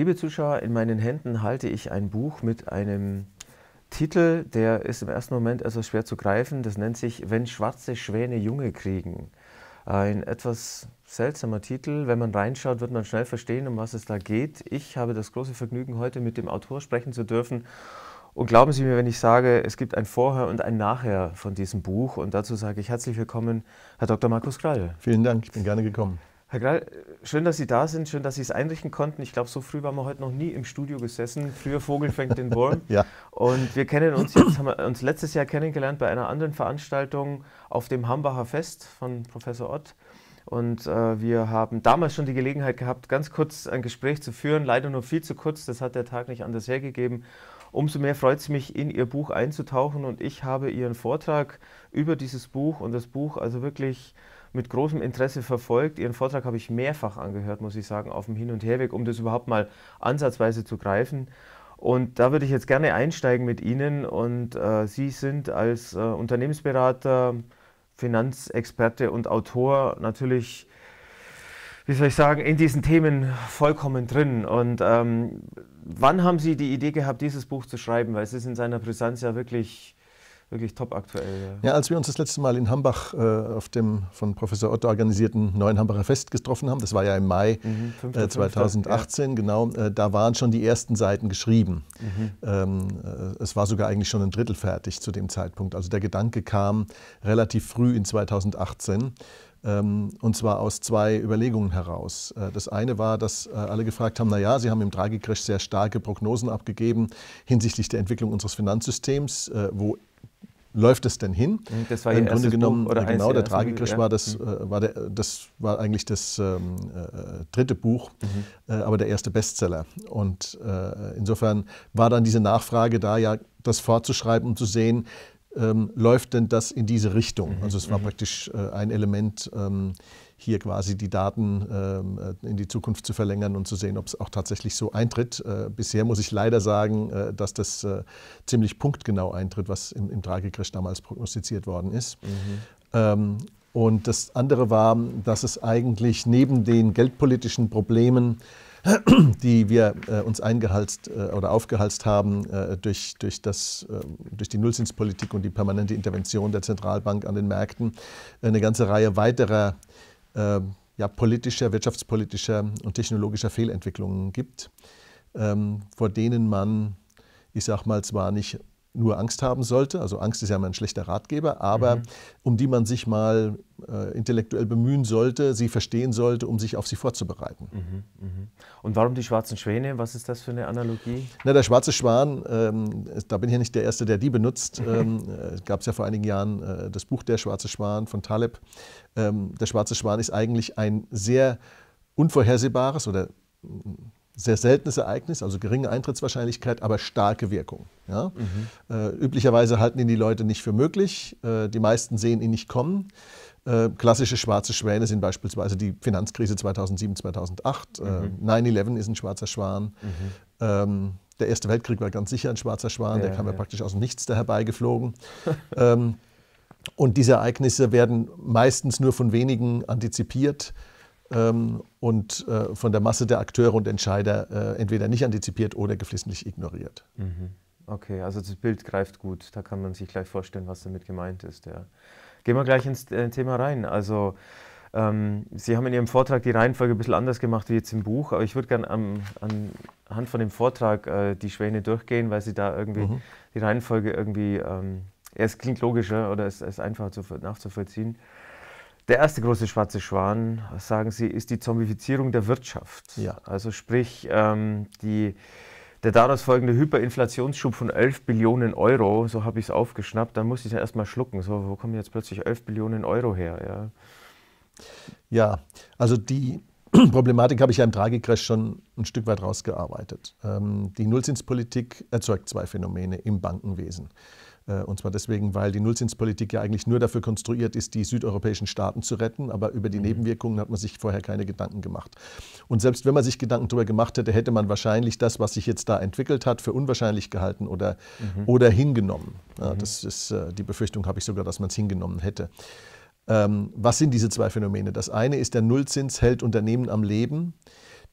Liebe Zuschauer, in meinen Händen halte ich ein Buch mit einem Titel, der ist im ersten Moment etwas schwer zu greifen. Das nennt sich Wenn schwarze Schwäne Junge kriegen. Ein etwas seltsamer Titel. Wenn man reinschaut, wird man schnell verstehen, um was es da geht. Ich habe das große Vergnügen, heute mit dem Autor sprechen zu dürfen. Und glauben Sie mir, wenn ich sage, es gibt ein Vorher und ein Nachher von diesem Buch. Und dazu sage ich herzlich willkommen, Herr Dr. Markus Krall. Vielen Dank, ich bin gerne gekommen. Herr Grall, schön, dass Sie da sind, schön, dass Sie es einrichten konnten. Ich glaube, so früh waren wir heute noch nie im Studio gesessen. Früher Vogel fängt den Wurm. ja. Und wir kennen uns jetzt, haben wir uns letztes Jahr kennengelernt bei einer anderen Veranstaltung auf dem Hambacher Fest von Professor Ott. Und äh, wir haben damals schon die Gelegenheit gehabt, ganz kurz ein Gespräch zu führen. Leider nur viel zu kurz, das hat der Tag nicht anders hergegeben. Umso mehr freut es mich, in Ihr Buch einzutauchen. Und ich habe Ihren Vortrag über dieses Buch und das Buch also wirklich mit großem Interesse verfolgt. Ihren Vortrag habe ich mehrfach angehört, muss ich sagen, auf dem Hin- und Herweg, um das überhaupt mal ansatzweise zu greifen. Und da würde ich jetzt gerne einsteigen mit Ihnen. Und äh, Sie sind als äh, Unternehmensberater, Finanzexperte und Autor natürlich, wie soll ich sagen, in diesen Themen vollkommen drin. Und ähm, wann haben Sie die Idee gehabt, dieses Buch zu schreiben? Weil es ist in seiner Brisanz ja wirklich wirklich top aktuell. Ja. ja. als wir uns das letzte Mal in Hambach äh, auf dem von Professor Otto organisierten Neuen Hambacher Fest getroffen haben, das war ja im Mai mhm, 5. Äh, 2018, 5. genau, äh, da waren schon die ersten Seiten geschrieben. Mhm. Ähm, äh, es war sogar eigentlich schon ein Drittel fertig zu dem Zeitpunkt. Also der Gedanke kam relativ früh in 2018 ähm, und zwar aus zwei Überlegungen heraus. Äh, das eine war, dass äh, alle gefragt haben, naja, Sie haben im Draghi-Crash sehr starke Prognosen abgegeben hinsichtlich der Entwicklung unseres Finanzsystems, wo läuft es denn hin? Mhm, das war Im Grunde genommen, Buch oder äh, genau, der Tragikrisch ja. war, das, äh, war, der, das war eigentlich das ähm, äh, dritte Buch, mhm. äh, aber der erste Bestseller. Und äh, insofern war dann diese Nachfrage da, ja, das fortzuschreiben und um zu sehen, ähm, läuft denn das in diese Richtung? Mhm, also es war mhm. praktisch äh, ein Element. Ähm, hier quasi die Daten ähm, äh, in die Zukunft zu verlängern und zu sehen, ob es auch tatsächlich so eintritt. Äh, bisher muss ich leider sagen, äh, dass das ziemlich punktgenau eintritt, was im, im damals prognostiziert worden ist. Mhm. Ähm, und das andere war, dass es eigentlich neben den geldpolitischen Problemen, die wir uns eingehalst oder aufgehalst haben durch, durch, das, ähm, durch die Nullzinspolitik und die permanente Intervention der Zentralbank an den Märkten, eine ganze Reihe weiterer ähm, ja, politischer, wirtschaftspolitischer und technologischer Fehlentwicklungen gibt, ähm, vor denen man, ich sag mal, zwar nicht nur Angst haben sollte. Also Angst ist ja immer ein schlechter Ratgeber, aber mhm. um die man sich mal äh, intellektuell bemühen sollte, sie verstehen sollte, um sich auf sie vorzubereiten. Mhm. Mhm. Und warum die schwarzen Schwäne? Was ist das für eine Analogie? Na, der schwarze Schwan, ähm, da bin ich ja nicht der Erste, der die benutzt. Ähm, äh, Gab es ja vor einigen Jahren äh, das Buch Der schwarze Schwan von Taleb. Ähm, der schwarze Schwan ist eigentlich ein sehr unvorhersehbares oder mm, sehr seltenes Ereignis, also geringe Eintrittswahrscheinlichkeit, aber starke Wirkung. Ja? Mhm. Äh, üblicherweise halten ihn die Leute nicht für möglich. Äh, die meisten sehen ihn nicht kommen. Äh, klassische schwarze Schwäne sind beispielsweise die Finanzkrise 2007, 2008. Äh, mhm. 9-11 ist ein schwarzer Schwan. Mhm. Ähm, der Erste Weltkrieg war ganz sicher ein schwarzer Schwan. Ja, der kam ja, ja praktisch aus dem Nichts da herbeigeflogen. ähm, und diese Ereignisse werden meistens nur von wenigen antizipiert ähm, und äh, von der Masse der Akteure und Entscheider äh, entweder nicht antizipiert oder geflissentlich ignoriert. Mhm. Okay, also das Bild greift gut. Da kann man sich gleich vorstellen, was damit gemeint ist. Ja. Gehen wir gleich ins äh, Thema rein. Also ähm, Sie haben in Ihrem Vortrag die Reihenfolge ein bisschen anders gemacht wie jetzt im Buch, aber ich würde gerne anhand von dem Vortrag äh, die Schwäne durchgehen, weil Sie da irgendwie mhm. die Reihenfolge irgendwie, ähm, ja, es klingt logischer oder es ist einfacher zu, nachzuvollziehen. Der erste große schwarze Schwan, sagen Sie, ist die Zombifizierung der Wirtschaft. Ja. Also sprich, ähm, die der daraus folgende Hyperinflationsschub von 11 Billionen Euro, so habe ich es aufgeschnappt, dann musste ich es ja erstmal schlucken. So, wo kommen jetzt plötzlich 11 Billionen Euro her? Ja, ja also die Problematik habe ich ja im draghi schon ein Stück weit rausgearbeitet. Ähm, die Nullzinspolitik erzeugt zwei Phänomene im Bankenwesen. Äh, und zwar deswegen, weil die Nullzinspolitik ja eigentlich nur dafür konstruiert ist, die südeuropäischen Staaten zu retten, aber über die mhm. Nebenwirkungen hat man sich vorher keine Gedanken gemacht. Und selbst wenn man sich Gedanken darüber gemacht hätte, hätte man wahrscheinlich das, was sich jetzt da entwickelt hat, für unwahrscheinlich gehalten oder, mhm. oder hingenommen. Ja, mhm. das ist, äh, die Befürchtung habe ich sogar, dass man es hingenommen hätte. Ähm, was sind diese zwei Phänomene? Das eine ist, der Nullzins hält Unternehmen am Leben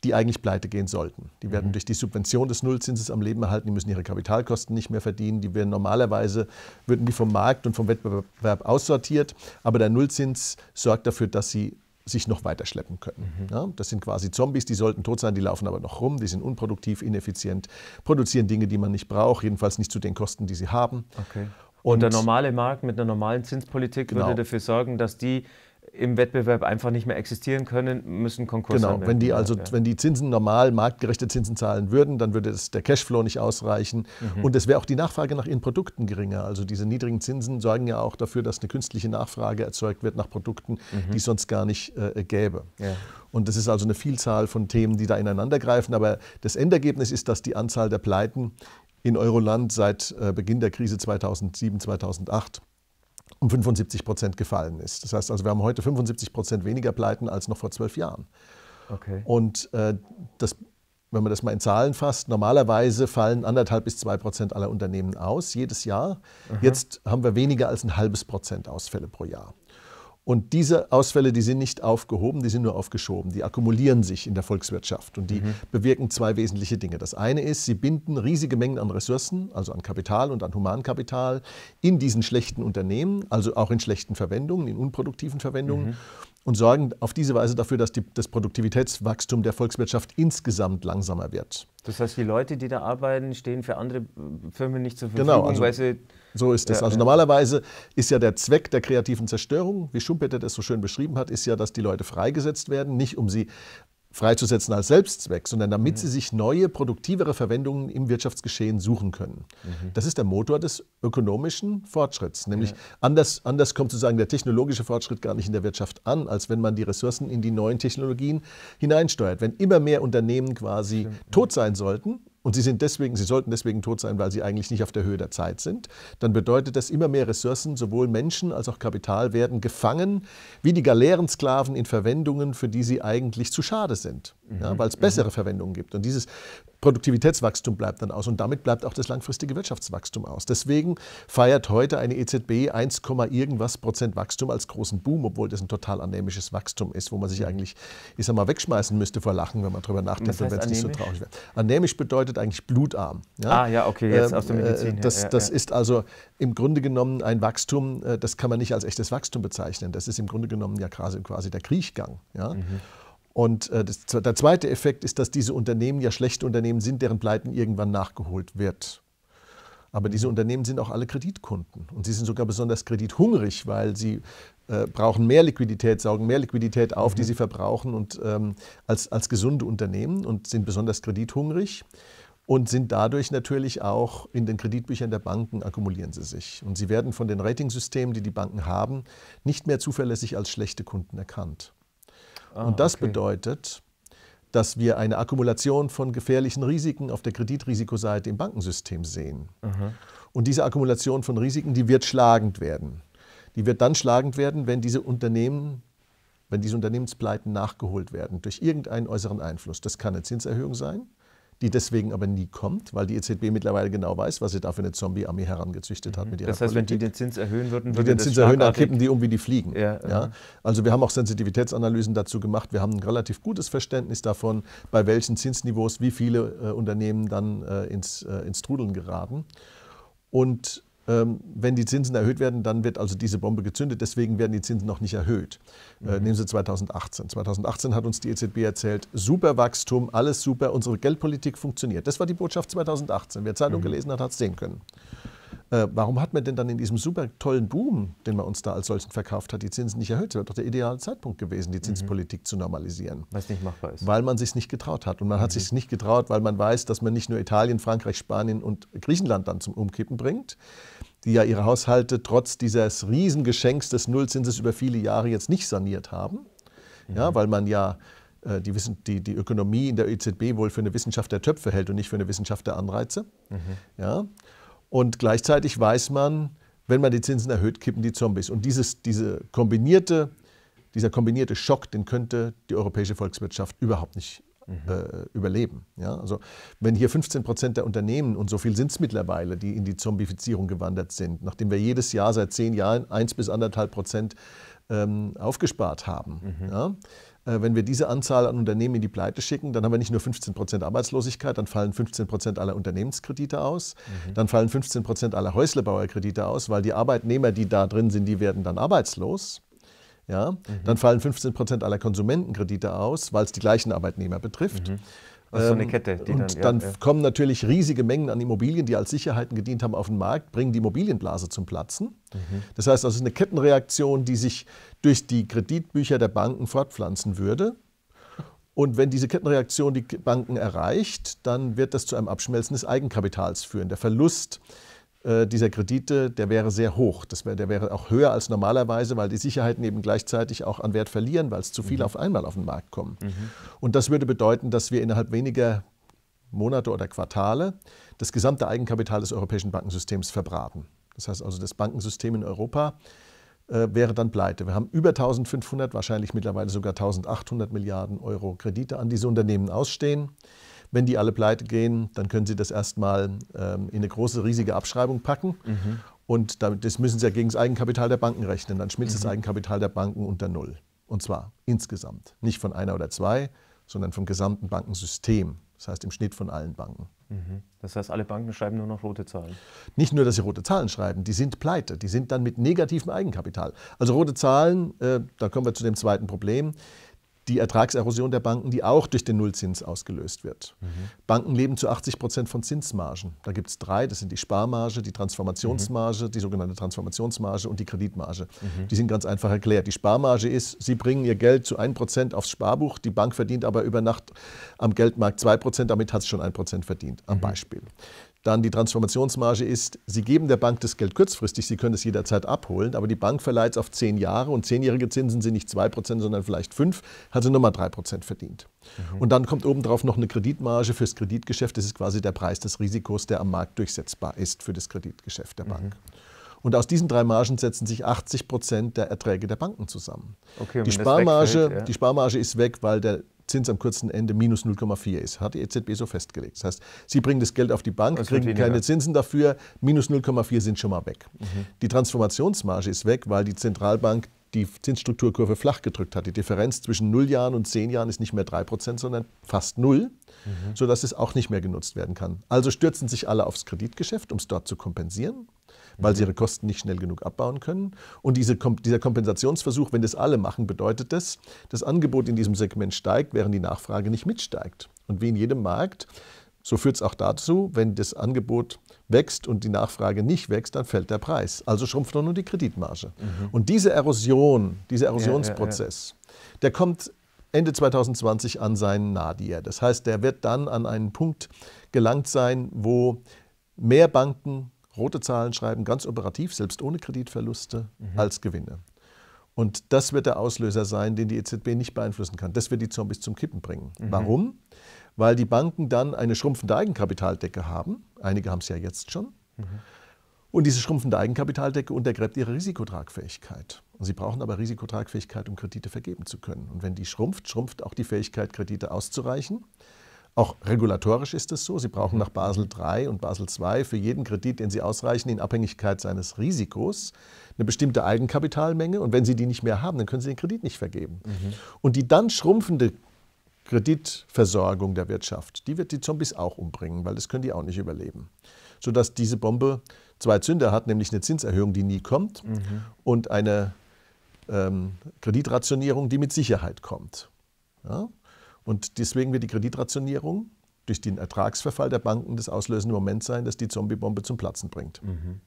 die eigentlich pleite gehen sollten. Die werden mhm. durch die Subvention des Nullzinses am Leben erhalten, die müssen ihre Kapitalkosten nicht mehr verdienen, die werden normalerweise, würden die vom Markt und vom Wettbewerb aussortiert, aber der Nullzins sorgt dafür, dass sie sich noch weiter schleppen können. Mhm. Ja, das sind quasi Zombies, die sollten tot sein, die laufen aber noch rum, die sind unproduktiv, ineffizient, produzieren Dinge, die man nicht braucht, jedenfalls nicht zu den Kosten, die sie haben. Okay. Und, und, der normale Markt mit einer normalen Zinspolitik genau. würde dafür sorgen, dass die im Wettbewerb einfach nicht mehr existieren können, müssen Konkurs Genau, anmelden. wenn die also, ja. wenn die Zinsen normal marktgerechte Zinsen zahlen würden, dann würde das, der Cashflow nicht ausreichen mhm. und es wäre auch die Nachfrage nach ihren Produkten geringer. Also diese niedrigen Zinsen sorgen ja auch dafür, dass eine künstliche Nachfrage erzeugt wird nach Produkten, mhm. die es sonst gar nicht äh, gäbe. Ja. Und das ist also eine Vielzahl von Themen, die da ineinandergreifen. Aber das Endergebnis ist, dass die Anzahl der Pleiten in Euroland seit äh, Beginn der Krise 2007, 2008 um 75 Prozent gefallen ist. Das heißt also, wir haben heute 75 Prozent weniger Pleiten als noch vor zwölf Jahren. Okay. Und äh, das, wenn man das mal in Zahlen fasst, normalerweise fallen anderthalb bis zwei Prozent aller Unternehmen aus jedes Jahr. Aha. Jetzt haben wir weniger als ein halbes Prozent Ausfälle pro Jahr. Und diese Ausfälle, die sind nicht aufgehoben, die sind nur aufgeschoben. Die akkumulieren sich in der Volkswirtschaft und die mhm. bewirken zwei wesentliche Dinge. Das eine ist, sie binden riesige Mengen an Ressourcen, also an Kapital und an Humankapital, in diesen schlechten Unternehmen, also auch in schlechten Verwendungen, in unproduktiven Verwendungen. Mhm. Und sorgen auf diese Weise dafür, dass die, das Produktivitätswachstum der Volkswirtschaft insgesamt langsamer wird. Das heißt, die Leute, die da arbeiten, stehen für andere Firmen nicht zur genau, Verfügung, genau, also, weil sie so ist es. Ja, also ja. normalerweise ist ja der Zweck der kreativen Zerstörung, wie Schumpeter das so schön beschrieben hat, ist ja, dass die Leute freigesetzt werden, nicht um sie freizusetzen als Selbstzweck, sondern damit mhm. sie sich neue, produktivere Verwendungen im Wirtschaftsgeschehen suchen können. Mhm. Das ist der Motor des ökonomischen Fortschritts. Nämlich ja. anders, anders kommt sozusagen der technologische Fortschritt gar nicht in der Wirtschaft an, als wenn man die Ressourcen in die neuen Technologien hineinsteuert. Wenn immer mehr Unternehmen quasi Stimmt, tot sein sollten, und sie sind deswegen, sie sollten deswegen tot sein, weil sie eigentlich nicht auf der Höhe der Zeit sind, dann bedeutet das, immer mehr Ressourcen, sowohl Menschen als auch Kapital, werden gefangen, wie die Galeerensklaven in Verwendungen, für die sie eigentlich zu schade sind. Mhm. ja, weil es bessere mhm. Verwendungen gibt. Und dieses Produktivitätswachstum bleibt dann aus und damit bleibt auch das langfristige Wirtschaftswachstum aus. Deswegen feiert heute eine EZB 1, irgendwas Prozent Wachstum als großen Boom, obwohl das ein total anämisches Wachstum ist, wo man sich mhm. eigentlich, ich sag mal, wegschmeißen müsste vor Lachen, wenn man drüber nachdenkt wenn es nicht so traurig wäre. Anämisch bedeutet eigentlich blutarm. Ja? Ah ja, okay, jetzt ähm, aus der äh, Medizin. Äh, das, ja, das ja. ist also im Grunde genommen ein Wachstum, äh, das kann man nicht als echtes Wachstum bezeichnen. Das ist im Grunde genommen ja quasi, quasi der Kriechgang. Ja? Mhm. Und äh, das, der zweite Effekt ist, dass diese Unternehmen ja schlechte Unternehmen sind, deren Pleiten irgendwann nachgeholt wird. Aber diese mhm. Unternehmen sind auch alle Kreditkunden und sie sind sogar besonders kredithungrig, weil sie äh, brauchen mehr Liquidität, saugen mehr Liquidität auf, mhm. die sie verbrauchen und, ähm, als, als gesunde Unternehmen und sind besonders kredithungrig und sind dadurch natürlich auch in den Kreditbüchern der Banken akkumulieren sie sich. Und sie werden von den Ratingsystemen, die die Banken haben, nicht mehr zuverlässig als schlechte Kunden erkannt. Ah, und das okay. bedeutet, dass wir eine Akkumulation von gefährlichen Risiken auf der Kreditrisikoseite im Bankensystem sehen. Mhm. Und diese Akkumulation von Risiken, die wird schlagend werden. Die wird dann schlagend werden, wenn diese Unternehmen wenn diese Unternehmenspleiten nachgeholt werden durch irgendeinen äußeren Einfluss. Das kann eine Zinserhöhung sein, die deswegen aber nie kommt, weil die EZB mittlerweile genau weiß, was sie da für eine Zombie-Armee herangezüchtet mhm. hat mit ihrer Das heißt, Politik. wenn die den Zins erhöhen würden, würde die den das Zins erhöhen, dann kippen die um wie die Fliegen. Ja, ja. Also wir haben auch Sensitivitätsanalysen dazu gemacht. Wir haben ein relativ gutes Verständnis davon, bei welchen Zinsniveaus wie viele äh, Unternehmen dann äh, ins, äh, ins Trudeln geraten. Und ähm, wenn die Zinsen erhöht werden, dann wird also diese Bombe gezündet. Deswegen werden die Zinsen noch nicht erhöht. Äh, mhm. nehmen Sie 2018. 2018 hat uns die EZB erzählt, super Wachstum, alles super, unsere Geldpolitik funktioniert. Das war die Botschaft 2018. Wer Zeitung mhm. gelesen hat, hat es sehen können. Äh, warum hat man denn dann in diesem super tollen Boom, den man uns da als solchen verkauft hat, die Zinsen nicht erhöht? Das wäre doch der ideale Zeitpunkt gewesen, die mhm. Zinspolitik mhm. zu normalisieren. Weil es nicht machbar ist. Weil man sich nicht getraut hat. Und man mhm. hat sich nicht getraut, weil man weiß, dass man nicht nur Italien, Frankreich, Spanien und Griechenland dann zum Umkippen bringt, die ja ihre Haushalte trotz dieses Riesengeschenks des Nullzinses über viele Jahre jetzt nicht saniert haben. Mhm. Ja, weil man ja äh, die, Wissen, die, die Ökonomie in der EZB wohl für eine Wissenschaft der Töpfe hält und nicht für eine Wissenschaft der Anreize. Mhm. Ja? Und gleichzeitig weiß man, wenn man die Zinsen erhöht, kippen die Zombies. Und dieses, diese kombinierte, dieser kombinierte Schock, den könnte die europäische Volkswirtschaft überhaupt nicht mhm. äh, überleben. Ja? Also wenn hier 15 Prozent der Unternehmen, und so viel sind es mittlerweile, die in die Zombifizierung gewandert sind, nachdem wir jedes Jahr seit zehn Jahren 1 bis 1,5 Prozent ähm, aufgespart haben. Mhm. Ja? Äh, wenn wir diese Anzahl an Unternehmen in die Pleite schicken, dann haben wir nicht nur 15 Prozent Arbeitslosigkeit, dann fallen 15 Prozent aller Unternehmenskredite aus, mhm. dann fallen 15 Prozent aller Häuslebauerkredite aus, weil die Arbeitnehmer, die da drin sind, die werden dann arbeitslos. Ja? Mhm. Dann fallen 15 Prozent aller Konsumentenkredite aus, weil es die gleichen Arbeitnehmer betrifft. Mhm. Das ist so eine ähm, Kette, die dann, und dann ja, ja. kommen natürlich riesige Mengen an Immobilien, die als Sicherheiten gedient haben, auf den Markt, bringen die Immobilienblase zum Platzen. Mhm. Das heißt, das ist eine Kettenreaktion, die sich durch die Kreditbücher der Banken fortpflanzen würde. Und wenn diese Kettenreaktion die Banken erreicht, dann wird das zu einem Abschmelzen des Eigenkapitals führen. Der Verlust äh, dieser Kredite, der wäre sehr hoch. Das wär, der wäre auch höher als normalerweise, weil die Sicherheiten eben gleichzeitig auch an Wert verlieren, weil es zu viel mhm. auf einmal auf den Markt kommen. Mhm. Und das würde bedeuten, dass wir innerhalb weniger Monate oder Quartale das gesamte Eigenkapital des europäischen Bankensystems verbraten. Das heißt also, das Bankensystem in Europa äh, wäre dann pleite. Wir haben über 1500, wahrscheinlich mittlerweile sogar 1800 Milliarden Euro Kredite an diese Unternehmen ausstehen. Wenn die alle pleite gehen, dann können sie das erstmal ähm, in eine große, riesige Abschreibung packen. Mhm. Und damit, das müssen sie ja gegen das Eigenkapital der Banken rechnen. Dann schmilzt mhm. das Eigenkapital der Banken unter Null. Und zwar insgesamt. Nicht von einer oder zwei, sondern vom gesamten Bankensystem. Das heißt im Schnitt von allen Banken. Mhm. Das heißt, alle Banken schreiben nur noch rote Zahlen. Nicht nur, dass sie rote Zahlen schreiben, die sind pleite, die sind dann mit negativem Eigenkapital. Also rote Zahlen, äh, da kommen wir zu dem zweiten Problem, die Ertragserosion der Banken, die auch durch den Nullzins ausgelöst wird. Mhm. Banken leben zu 80 Prozent von Zinsmargen. Da gibt es drei, das sind die Sparmarge, die Transformationsmarge, mhm. die sogenannte Transformationsmarge und die Kreditmarge. Mhm. Die sind ganz einfach erklärt. Die Sparmarge ist, Sie bringen Ihr Geld zu 1 Prozent aufs Sparbuch, die Bank verdient aber über Nacht am Geldmarkt 2 Prozent, damit hat es schon 1 Prozent verdient, am mhm. Beispiel. Dann die Transformationsmarge ist, Sie geben der Bank das Geld kurzfristig, Sie können es jederzeit abholen, aber die Bank verleiht es auf zehn Jahre und zehnjährige Zinsen sind nicht 2%, sondern vielleicht 5%, hat sie nochmal 3% verdient. Mhm. Und dann kommt obendrauf noch eine Kreditmarge fürs Kreditgeschäft, das ist quasi der Preis des Risikos, der am Markt durchsetzbar ist für das Kreditgeschäft der mhm. Bank. Und aus diesen drei Margen setzen sich 80 Prozent der Erträge der Banken zusammen. Okay, die, Sparmarge, wegfällt, ja. die Sparmarge ist weg, weil der Zins am kurzen Ende minus 0,4 ist. Hat die EZB so festgelegt. Das heißt, sie bringen das Geld auf die Bank, das kriegen keine Zinsen dafür, minus 0,4 sind schon mal weg. Mhm. Die Transformationsmarge ist weg, weil die Zentralbank die Zinsstrukturkurve flach gedrückt hat. Die Differenz zwischen 0 Jahren und 10 Jahren ist nicht mehr 3%, sondern fast 0, mhm. sodass es auch nicht mehr genutzt werden kann. Also stürzen sich alle aufs Kreditgeschäft, um es dort zu kompensieren weil sie ihre Kosten nicht schnell genug abbauen können. Und diese, dieser Kompensationsversuch, wenn das alle machen, bedeutet das, das Angebot in diesem Segment steigt, während die Nachfrage nicht mitsteigt. Und wie in jedem Markt, so führt es auch dazu, wenn das Angebot wächst und die Nachfrage nicht wächst, dann fällt der Preis. Also schrumpft nur die Kreditmarge. Mhm. Und diese Erosion, dieser Erosionsprozess, ja, ja, ja. der kommt Ende 2020 an seinen Nadir. Das heißt, der wird dann an einen Punkt gelangt sein, wo mehr Banken rote Zahlen schreiben, ganz operativ, selbst ohne Kreditverluste, mhm. als Gewinne. Und das wird der Auslöser sein, den die EZB nicht beeinflussen kann. Das wird die Zombies zum Kippen bringen. Mhm. Warum? Weil die Banken dann eine schrumpfende Eigenkapitaldecke haben. Einige haben es ja jetzt schon. Mhm. Und diese schrumpfende Eigenkapitaldecke untergräbt ihre Risikotragfähigkeit. Und sie brauchen aber Risikotragfähigkeit, um Kredite vergeben zu können. Und wenn die schrumpft, schrumpft auch die Fähigkeit, Kredite auszureichen. Auch regulatorisch ist es so. Sie brauchen nach Basel III und Basel II für jeden Kredit, den Sie ausreichen, in Abhängigkeit seines Risikos eine bestimmte Eigenkapitalmenge. Und wenn Sie die nicht mehr haben, dann können Sie den Kredit nicht vergeben. Mhm. Und die dann schrumpfende Kreditversorgung der Wirtschaft, die wird die Zombies auch umbringen, weil das können die auch nicht überleben. Sodass diese Bombe zwei Zünder hat, nämlich eine Zinserhöhung, die nie kommt, mhm. und eine ähm, Kreditrationierung, die mit Sicherheit kommt. Ja? Und deswegen wird die Kreditrationierung durch den Ertragsverfall der Banken das auslösende Moment sein, das die Zombiebombe zum Platzen bringt. Mhm.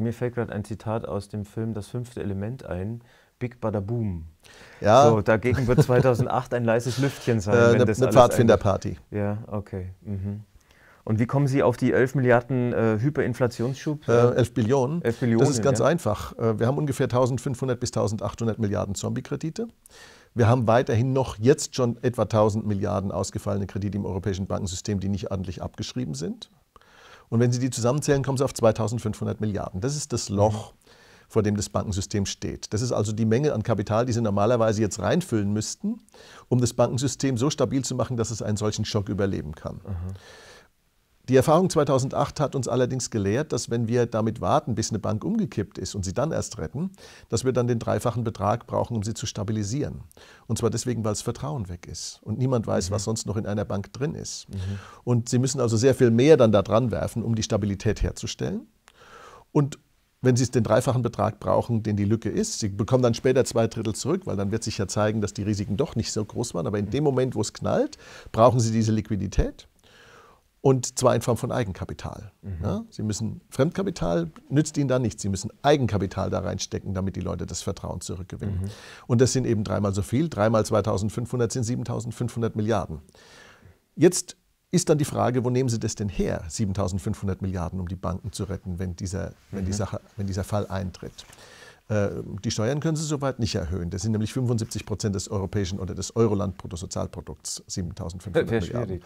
Mir fällt gerade ein Zitat aus dem Film Das fünfte Element ein. Big Bada Boom. Ja. So, dagegen wird 2008 ein leises Lüftchen sein. Äh, wenn ne, eine Pfadfinderparty. Ja, okay. Mhm. Und wie kommen Sie auf die 11 Milliarden äh, Hyperinflationsschub? Äh, 11 Billionen. 11 Billionen. Das ist ganz ja. einfach. Äh, wir haben ungefähr 1500 bis 1800 Milliarden Zombie-Kredite. Wir haben weiterhin noch jetzt schon etwa 1000 Milliarden ausgefallene Kredite im europäischen Bankensystem, die nicht ordentlich abgeschrieben sind. Und wenn Sie die zusammenzählen, kommen Sie auf 2500 Milliarden. Das ist das Loch, vor dem das Bankensystem steht. Das ist also die Menge an Kapital, die Sie normalerweise jetzt reinfüllen müssten, um das Bankensystem so stabil zu machen, dass es einen solchen Schock überleben kann. Mhm. Die Erfahrung 2008 hat uns allerdings gelehrt, dass wenn wir damit warten, bis eine Bank umgekippt ist und sie dann erst retten, dass wir dann den dreifachen Betrag brauchen, um sie zu stabilisieren. Und zwar deswegen, weil das Vertrauen weg ist und niemand weiß, mhm. was sonst noch in einer Bank drin ist. Mhm. Und sie müssen also sehr viel mehr dann da dran werfen, um die Stabilität herzustellen. Und wenn sie den dreifachen Betrag brauchen, den die Lücke ist. Sie bekommen dann später zwei Drittel zurück, weil dann wird sich ja zeigen, dass die Risiken doch nicht so groß waren. Aber in mhm. dem Moment, wo es knallt, brauchen sie diese Liquidität. Und zwar in Form von Eigenkapital. Mhm. Ja, Sie müssen Fremdkapital nützt Ihnen da nichts. Sie müssen Eigenkapital da reinstecken, damit die Leute das Vertrauen zurückgewinnen. Mhm. Und das sind eben dreimal so viel. Dreimal 2.500 sind 7.500 Milliarden. Jetzt ist dann die Frage, wo nehmen Sie das denn her, 7.500 Milliarden, um die Banken zu retten, wenn dieser, mhm. wenn die Sache, wenn dieser Fall eintritt? Äh, die Steuern können sie soweit nicht erhöhen. Das sind nämlich 75 Prozent des europäischen oder des Euroland-Bruttosozialprodukts, 7.500 Milliarden.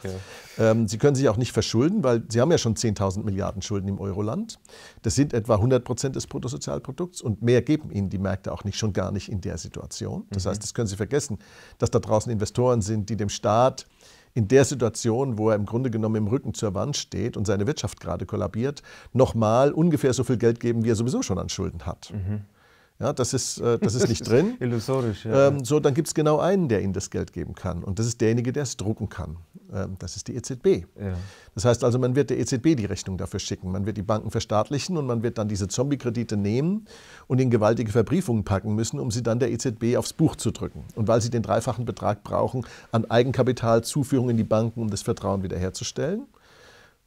Ja. Ähm, sie können sich auch nicht verschulden, weil sie haben ja schon 10.000 Milliarden Schulden im Euroland. Das sind etwa 100 Prozent des Bruttosozialprodukts und mehr geben ihnen die Märkte auch nicht, schon gar nicht in der Situation. Das mhm. heißt, das können sie vergessen, dass da draußen Investoren sind, die dem Staat in der Situation, wo er im Grunde genommen im Rücken zur Wand steht und seine Wirtschaft gerade kollabiert, nochmal ungefähr so viel Geld geben, wie er sowieso schon an Schulden hat. Mhm. Ja, das, ist, äh, das ist nicht drin. Illusorisch, ja. Ähm, so, dann gibt es genau einen, der Ihnen das Geld geben kann. Und das ist derjenige, der es drucken kann. Ähm, das ist die EZB. Ja. Das heißt also, man wird der EZB die Rechnung dafür schicken. Man wird die Banken verstaatlichen und man wird dann diese Zombie-Kredite nehmen und in gewaltige Verbriefungen packen müssen, um sie dann der EZB aufs Buch zu drücken. Und weil sie den dreifachen Betrag brauchen an Eigenkapitalzuführung in die Banken, um das Vertrauen wiederherzustellen,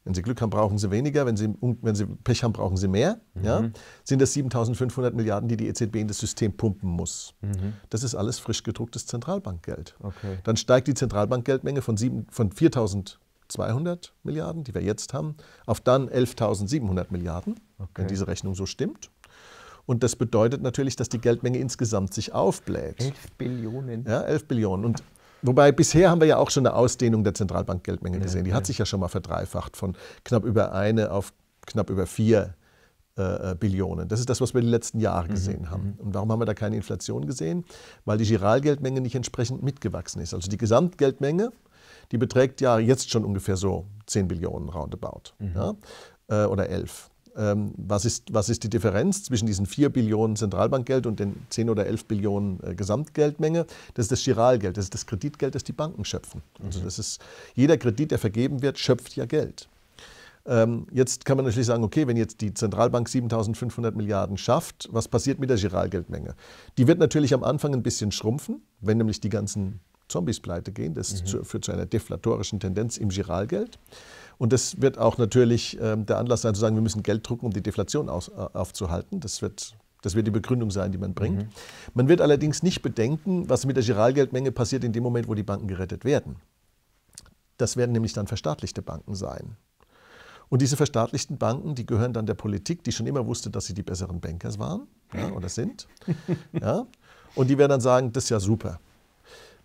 wenn Sie Glück haben, brauchen Sie weniger. Wenn Sie, wenn Sie Pech haben, brauchen Sie mehr. Mhm. Ja? Sind das 7.500 Milliarden, die die EZB in das System pumpen muss? Mhm. Das ist alles frisch gedrucktes Zentralbankgeld. Okay. Dann steigt die Zentralbankgeldmenge von, von 4.200 Milliarden, die wir jetzt haben, auf dann 11.700 Milliarden, okay. wenn diese Rechnung so stimmt. Und das bedeutet natürlich, dass die Geldmenge insgesamt sich aufbläht. 11 Billionen. Ja, 11 Billionen. Und Wobei bisher haben wir ja auch schon eine Ausdehnung der Zentralbankgeldmenge ja, gesehen. Die ja. hat sich ja schon mal verdreifacht von knapp über eine auf knapp über vier äh, äh Billionen. Das ist das, was wir die letzten Jahre mhm, gesehen mhm. haben. Und warum haben wir da keine Inflation gesehen? Weil die Giralgeldmenge nicht entsprechend mitgewachsen ist. Also die Gesamtgeldmenge, die beträgt ja jetzt schon ungefähr so 10 Billionen roundabout mhm. ja? äh, oder 11. Ähm, was ist, was ist die Differenz zwischen diesen 4 Billionen Zentralbankgeld und den 10 oder 11 Billionen äh, Gesamtgeldmenge? Das ist das Giralgeld, das ist das Kreditgeld, das die Banken schöpfen. Also mhm. das ist, jeder Kredit, der vergeben wird, schöpft ja Geld. Ähm, jetzt kann man natürlich sagen, okay, wenn jetzt die Zentralbank 7500 Milliarden schafft, was passiert mit der Giralgeldmenge? Die wird natürlich am Anfang ein bisschen schrumpfen, wenn nämlich die ganzen Zombies pleite gehen. Das mhm. führt zu einer deflatorischen Tendenz im Giralgeld. Und das wird auch natürlich ähm, der Anlass sein zu sagen, wir müssen Geld drucken, um die Deflation aus, äh, aufzuhalten. Das wird das wird die Begründung sein, die man bringt. Mhm. Man wird allerdings nicht bedenken, was mit der Giralgeldmenge passiert in dem Moment, wo die Banken gerettet werden. Das werden nämlich dann verstaatlichte Banken sein. Und diese verstaatlichten Banken, die gehören dann der Politik, die schon immer wusste, dass sie die besseren Bankers waren ja, oder sind. Ja. Und die werden dann sagen, das ist ja super.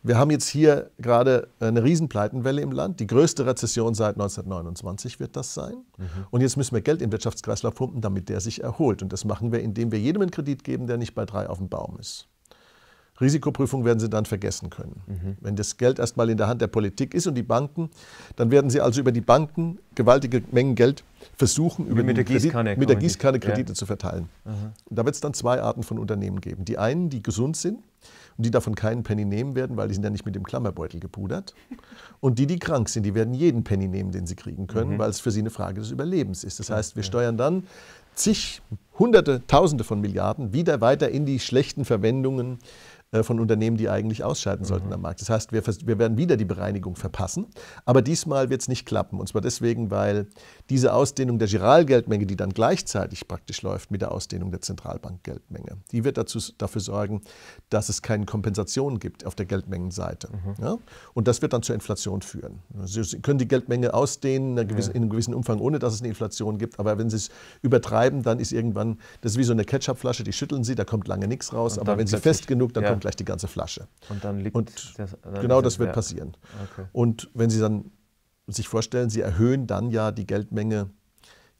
Wir haben jetzt hier gerade eine Riesenpleitenwelle im Land. Die größte Rezession seit 1929 wird das sein. Mhm. Und jetzt müssen wir Geld in den Wirtschaftskreislauf pumpen, damit der sich erholt. Und das machen wir, indem wir jedem einen Kredit geben, der nicht bei drei auf dem Baum ist. Risikoprüfung werden sie dann vergessen können. Mhm. Wenn das Geld erstmal in der Hand der Politik ist und die Banken, dann werden sie also über die Banken gewaltige Mengen Geld versuchen, über mit, der Gießkanne, mit der Gießkanne Kredite ja. zu verteilen. Mhm. Da wird es dann zwei Arten von Unternehmen geben. Die einen, die gesund sind, die davon keinen Penny nehmen werden, weil die sind ja nicht mit dem Klammerbeutel gepudert. Und die, die krank sind, die werden jeden Penny nehmen, den sie kriegen können, mhm. weil es für sie eine Frage des Überlebens ist. Das heißt, wir steuern dann zig, hunderte, tausende von Milliarden wieder weiter in die schlechten Verwendungen äh, von Unternehmen, die eigentlich ausschalten sollten mhm. am Markt. Das heißt, wir, wir werden wieder die Bereinigung verpassen, aber diesmal wird es nicht klappen. Und zwar deswegen, weil diese Ausdehnung der Giralgeldmenge, die dann gleichzeitig praktisch läuft mit der Ausdehnung der Zentralbankgeldmenge, die wird dazu, dafür sorgen, dass es keine Kompensationen gibt auf der Geldmengenseite. Mhm. Ja? Und das wird dann zur Inflation führen. Sie können die Geldmenge ausdehnen in, einer gewissen, in einem gewissen Umfang, ohne dass es eine Inflation gibt, aber wenn Sie es übertreiben, dann ist irgendwann, das ist wie so eine Ketchupflasche, die schütteln Sie, da kommt lange nichts raus, aber wenn Sie fest genug, dann ja. kommt dann gleich die ganze Flasche. Und dann liegt und das, dann Genau das wird passieren. Okay. Und wenn Sie dann sich vorstellen, Sie erhöhen dann ja die Geldmenge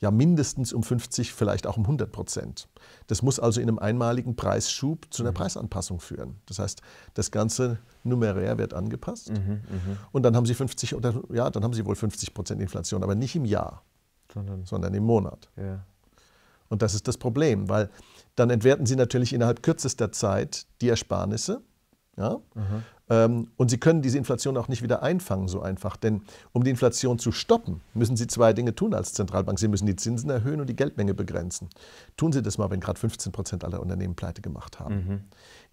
ja mindestens um 50, vielleicht auch um 100 Prozent. Das muss also in einem einmaligen Preisschub zu einer mhm. Preisanpassung führen. Das heißt, das ganze Numerär wird angepasst mhm, mhm. und dann haben Sie 50 oder ja, dann haben Sie wohl 50 Prozent Inflation, aber nicht im Jahr, sondern, sondern im Monat. Ja. Und das ist das Problem, weil dann entwerten sie natürlich innerhalb kürzester Zeit die Ersparnisse. Ja? Mhm. Ähm, und sie können diese Inflation auch nicht wieder einfangen so einfach. Denn um die Inflation zu stoppen, müssen sie zwei Dinge tun als Zentralbank. Sie müssen die Zinsen erhöhen und die Geldmenge begrenzen. Tun sie das mal, wenn gerade 15 Prozent aller Unternehmen pleite gemacht haben.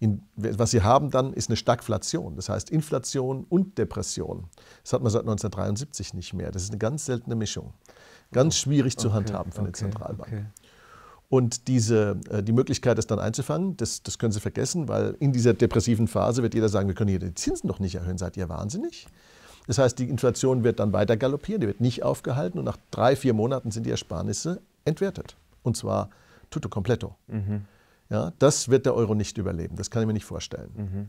Mhm. In, was sie haben dann, ist eine Stagflation. Das heißt Inflation und Depression. Das hat man seit 1973 nicht mehr. Das ist eine ganz seltene Mischung. Ganz oh, schwierig zu okay, handhaben von okay, der Zentralbank. Okay. Und diese, äh, die Möglichkeit, das dann einzufangen, das, das können Sie vergessen, weil in dieser depressiven Phase wird jeder sagen, wir können hier die Zinsen doch nicht erhöhen, seid ihr wahnsinnig? Das heißt, die Inflation wird dann weiter galoppieren, die wird nicht aufgehalten und nach drei, vier Monaten sind die Ersparnisse entwertet. Und zwar tutto completo. Mhm. Ja, das wird der Euro nicht überleben, das kann ich mir nicht vorstellen. Mhm.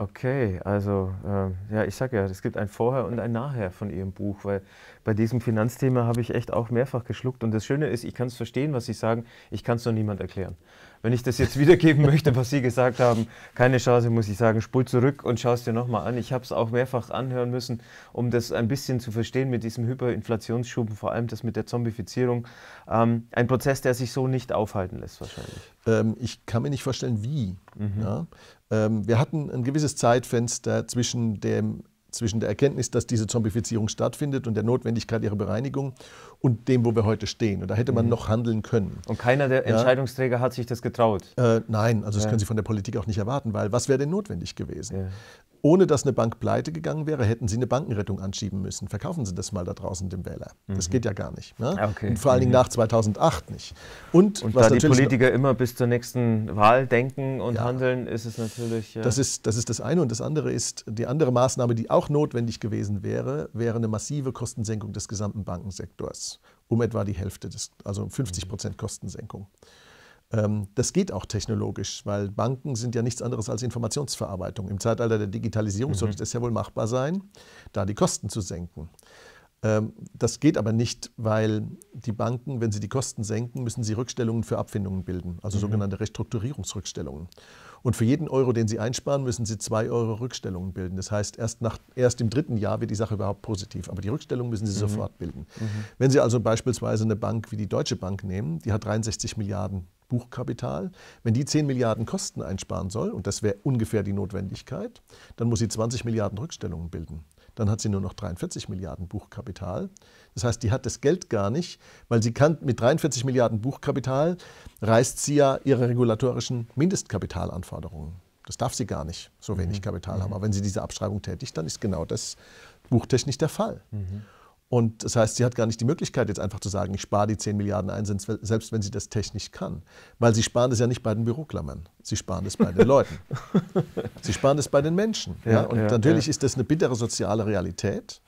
Okay, also äh, ja, ich sage ja, es gibt ein Vorher und ein Nachher von Ihrem Buch, weil bei diesem Finanzthema habe ich echt auch mehrfach geschluckt. Und das Schöne ist, ich kann es verstehen, was Sie sagen, ich kann es noch niemand erklären. Wenn ich das jetzt wiedergeben möchte, was Sie gesagt haben, keine Chance, muss ich sagen, spul zurück und schau es dir nochmal an. Ich habe es auch mehrfach anhören müssen, um das ein bisschen zu verstehen mit diesem Hyperinflationsschub und vor allem das mit der Zombifizierung. Ähm, ein Prozess, der sich so nicht aufhalten lässt wahrscheinlich. Ähm, ich kann mir nicht vorstellen, wie. Mhm. Ja? Ähm, wir hatten ein gewisses Zeitfenster zwischen, dem, zwischen der Erkenntnis, dass diese Zombifizierung stattfindet und der Notwendigkeit ihrer Bereinigung und dem, wo wir heute stehen. Und da hätte man mhm. noch handeln können. Und keiner der ja? Entscheidungsträger hat sich das getraut? Äh, nein, also das ja. können Sie von der Politik auch nicht erwarten, weil was wäre denn notwendig gewesen? Ja. Ohne dass eine Bank pleite gegangen wäre, hätten Sie eine Bankenrettung anschieben müssen. Verkaufen Sie das mal da draußen dem Wähler. Mhm. Das geht ja gar nicht. Ne? Ah, okay. Und vor allen Dingen mhm. nach 2008 nicht. Und, und was da die Politiker immer bis zur nächsten Wahl denken und handeln, ist es natürlich... Äh das, ist, das ist das eine. Und das andere ist, die andere Maßnahme, die auch notwendig gewesen wäre, wäre eine massive Kostensenkung des gesamten Bankensektors um etwa die Hälfte, des, also 50 Prozent mhm. Kostensenkung. Ähm, das geht auch technologisch, weil Banken sind ja nichts anderes als Informationsverarbeitung. Im Zeitalter der Digitalisierung mhm. sollte es ja wohl machbar sein, da die Kosten zu senken. Ähm, das geht aber nicht, weil die Banken, wenn sie die Kosten senken, müssen sie Rückstellungen für Abfindungen bilden, also mhm. sogenannte Restrukturierungsrückstellungen. Und für jeden Euro, den Sie einsparen, müssen Sie zwei Euro Rückstellungen bilden. Das heißt, erst, nach, erst im dritten Jahr wird die Sache überhaupt positiv. Aber die Rückstellungen müssen Sie mhm. sofort bilden. Mhm. Wenn Sie also beispielsweise eine Bank wie die Deutsche Bank nehmen, die hat 63 Milliarden Buchkapital. Wenn die 10 Milliarden Kosten einsparen soll, und das wäre ungefähr die Notwendigkeit, dann muss sie 20 Milliarden Rückstellungen bilden. Dann hat sie nur noch 43 Milliarden Buchkapital. Das heißt, die hat das Geld gar nicht, weil sie kann mit 43 Milliarden Buchkapital reißt sie ja ihre regulatorischen Mindestkapitalanforderungen. Das darf sie gar nicht, so wenig mhm. Kapital haben. Mhm. Aber wenn sie diese Abschreibung tätigt, dann ist genau das buchtechnisch der Fall. Mhm. Und das heißt, sie hat gar nicht die Möglichkeit, jetzt einfach zu sagen, ich spare die 10 Milliarden ein, selbst wenn sie das technisch kann. Weil sie sparen das ja nicht bei den Büroklammern, sie sparen das bei den Leuten. Sie sparen das bei den Menschen. Ja, ja und ja, natürlich ja. ist das eine bittere soziale Realität.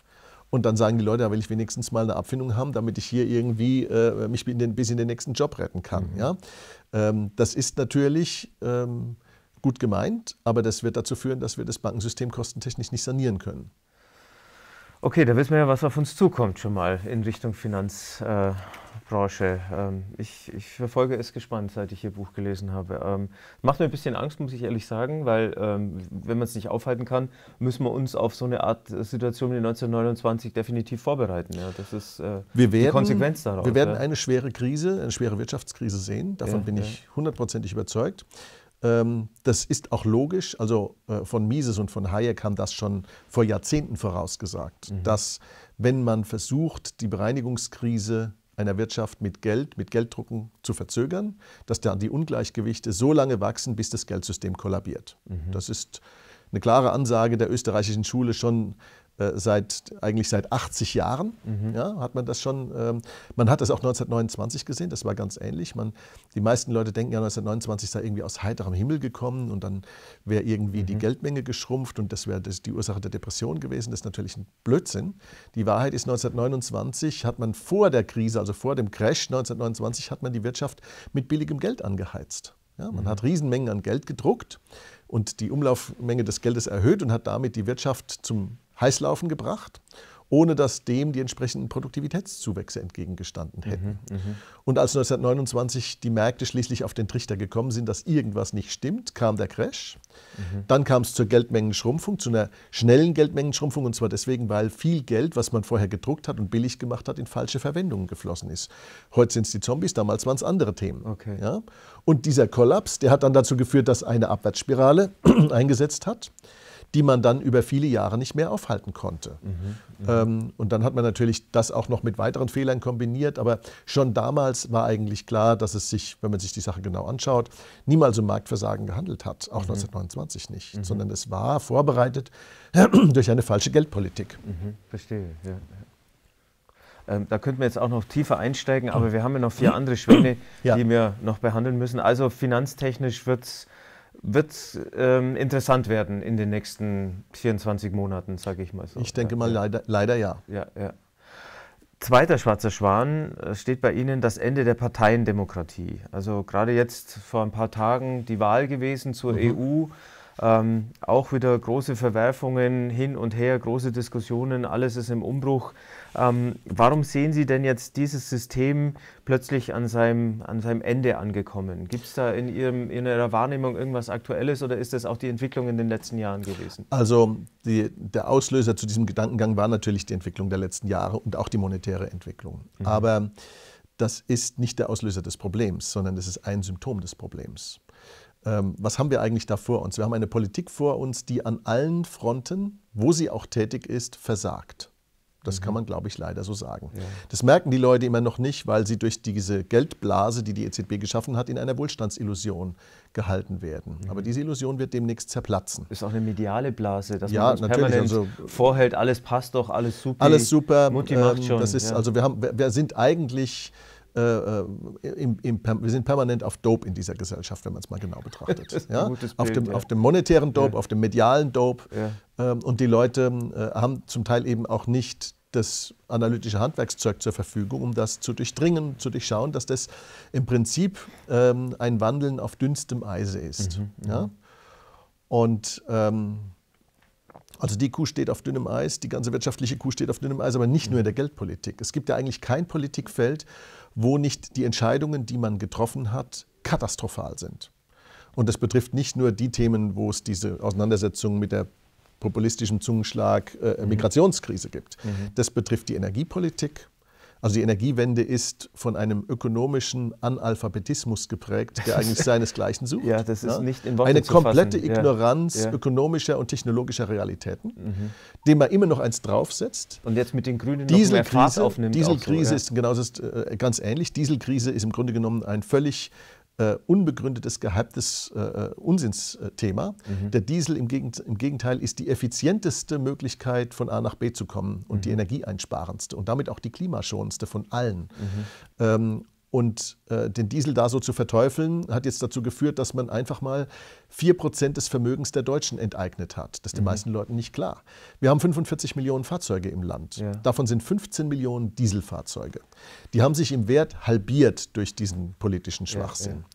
Und dann sagen die Leute, da will ich wenigstens mal eine Abfindung haben, damit ich hier irgendwie äh, mich in den, bis in den nächsten Job retten kann. Mhm. Ja? Ähm, das ist natürlich ähm, gut gemeint, aber das wird dazu führen, dass wir das Bankensystem kostentechnisch nicht sanieren können. Okay, da wissen wir ja, was auf uns zukommt schon mal in Richtung Finanzbranche. Äh, ähm, ich, ich, verfolge es gespannt, seit ich Ihr Buch gelesen habe. Ähm, macht mir ein bisschen Angst, muss ich ehrlich sagen, weil ähm, wenn man es nicht aufhalten kann, müssen wir uns auf so eine Art äh, Situation wie 1929 definitiv vorbereiten. Ja, das ist äh, werden, die Konsequenz daraus. Wir werden ja. eine schwere Krise, eine schwere Wirtschaftskrise sehen. Davon ja, bin ich hundertprozentig überzeugt. Ähm, das ist auch logisch. Also äh, von Mises und von Hayek haben das schon vor Jahrzehnten vorausgesagt, mhm. dass wenn man versucht, die Bereinigungskrise einer Wirtschaft mit Geld, mit Gelddrucken zu verzögern, dass dann die Ungleichgewichte so lange wachsen, bis das Geldsystem kollabiert. Mhm. Das ist eine klare Ansage der österreichischen Schule schon äh, seit eigentlich seit 80 Jahren mhm. ja, hat man das schon. Ähm, man hat das auch 1929 gesehen. Das war ganz ähnlich. Man, die meisten Leute denken ja 1929 sei irgendwie aus heiterem Himmel gekommen und dann wäre irgendwie mhm. die Geldmenge geschrumpft und das wäre die Ursache der Depression gewesen. Das ist natürlich ein Blödsinn. Die Wahrheit ist 1929 hat man vor der Krise, also vor dem Crash 1929, hat man die Wirtschaft mit billigem Geld angeheizt. Ja, man mhm. hat Riesenmengen an Geld gedruckt und die Umlaufmenge des Geldes erhöht und hat damit die Wirtschaft zum Heißlaufen gebracht, ohne dass dem die entsprechenden Produktivitätszuwächse entgegengestanden mhm, hätten. Mhm, mh. Und als 1929 die Märkte schließlich auf den Trichter gekommen sind, dass irgendwas nicht stimmt, kam der Crash. Mhm. Dann kam es zur Geldmengenschrumpfung, zu einer schnellen Geldmengenschrumpfung, und zwar deswegen, weil viel Geld, was man vorher gedruckt hat und billig gemacht hat, in falsche Verwendungen geflossen ist. Heute sind es die Zombies, damals waren es andere Themen. Okay. Ja? Und dieser Kollaps, der hat dann dazu geführt, dass eine Abwärtsspirale eingesetzt hat die man dann über viele Jahre nicht mehr aufhalten konnte. Mhm, mhm, ähm, und dann hat man natürlich das auch noch mit weiteren Fehlern kombiniert, aber schon damals war eigentlich klar, dass es sich, wenn man sich die Sache genau anschaut, niemals um Marktversagen gehandelt hat, auch mhm. 1929 nicht, mhm. sondern es war vorbereitet durch eine falsche Geldpolitik. Mhm, verstehe, ja. Ähm, da könnten wir jetzt auch noch tiefer einsteigen, aber wir haben ja noch vier andere Schwäne, ja. die wir noch behandeln müssen. Also finanztechnisch wird es wird ähm, interessant werden in den nächsten 24 Monaten, sage ich mal so. Ich denke mal ja. leider, leider ja. ja, ja. Zweiter schwarzer Schwan äh, steht bei Ihnen das Ende der Parteiendemokratie. Also gerade jetzt vor ein paar Tagen die Wahl gewesen zur mhm. EU ähm, auch wieder große Verwerfungen hin und her, große Diskussionen, alles ist im Umbruch. Ähm, warum sehen Sie denn jetzt dieses System plötzlich an seinem, an seinem Ende angekommen? Gibt es da in, Ihrem, in Ihrer Wahrnehmung irgendwas Aktuelles oder ist das auch die Entwicklung in den letzten Jahren gewesen? Also die, der Auslöser zu diesem Gedankengang war natürlich die Entwicklung der letzten Jahre und auch die monetäre Entwicklung. Mhm. Aber das ist nicht der Auslöser des Problems, sondern das ist ein Symptom des Problems. Ähm, was haben wir eigentlich da vor uns? Wir haben eine Politik vor uns, die an allen Fronten, wo sie auch tätig ist, versagt. Das mhm. kann man, glaube ich, leider so sagen. Ja. Das merken die Leute immer noch nicht, weil sie durch diese Geldblase, die die EZB geschaffen hat, in einer Wohlstandsillusion gehalten werden. Mhm. Aber diese Illusion wird demnächst zerplatzen. Ist auch eine mediale Blase, dass ja, man uns permanent also, vorhält, alles passt doch, alles super. Alles super. Mutti ähm, macht schon. Das ist, ja. also wir, haben, wir, wir sind eigentlich äh, äh, im, im, wir sind permanent auf Dope in dieser Gesellschaft, wenn man es mal genau betrachtet. ja? Bild, auf, dem, ja. auf, dem, monetären Dope, ja. auf dem medialen Dope. Ähm, und die Leute äh, haben zum Teil eben auch nicht das analytische Handwerkszeug zur Verfügung, um das zu durchdringen, zu durchschauen, dass das im Prinzip ähm, ein Wandeln auf dünnstem Eise ist. Mhm, mhm. ja? Und ähm, also die Kuh steht auf dünnem Eis, die ganze wirtschaftliche Kuh steht auf dünnem Eis, aber nicht nur in der Geldpolitik. Es gibt ja eigentlich kein Politikfeld, wo nicht die Entscheidungen, die man getroffen hat, katastrophal sind. Und das betrifft nicht nur die Themen, wo es diese Auseinandersetzung mit der populistischen Zungenschlag äh, mhm. Migrationskrise gibt. Mhm. Das betrifft die Energiepolitik, also die Energiewende ist von einem ökonomischen Analphabetismus geprägt, der eigentlich seinesgleichen sucht. ja, das ist ja? Ne? nicht in Worten Eine komplette fassen. Ignoranz ja. ökonomischer und technologischer Realitäten, mhm. dem man immer noch eins draufsetzt. Und jetzt mit den Grünen Dieselkrise, noch mehr Fahrt aufnimmt. Dieselkrise so, ist, genauso ist äh, ganz ähnlich. Dieselkrise ist im Grunde genommen ein völlig äh, unbegründetes, gehyptes äh, äh, Unsinnsthema. Mhm. Der Diesel im, Gegend, im, Gegenteil ist die effizienteste Möglichkeit, von A nach B zu kommen und mhm. die energieeinsparendste und damit auch die klimaschonendste von allen. Mhm. Ähm, und äh, den Diesel da so zu verteufeln, hat jetzt dazu geführt, dass man einfach mal 4% des Vermögens der Deutschen enteignet hat. Das ist mhm. den meisten Leuten nicht klar. Wir haben 45 Millionen Fahrzeuge im Land. Ja. Davon sind 15 Millionen Dieselfahrzeuge die haben sich im Wert halbiert durch diesen politischen Schwachsinn. Ja, ja.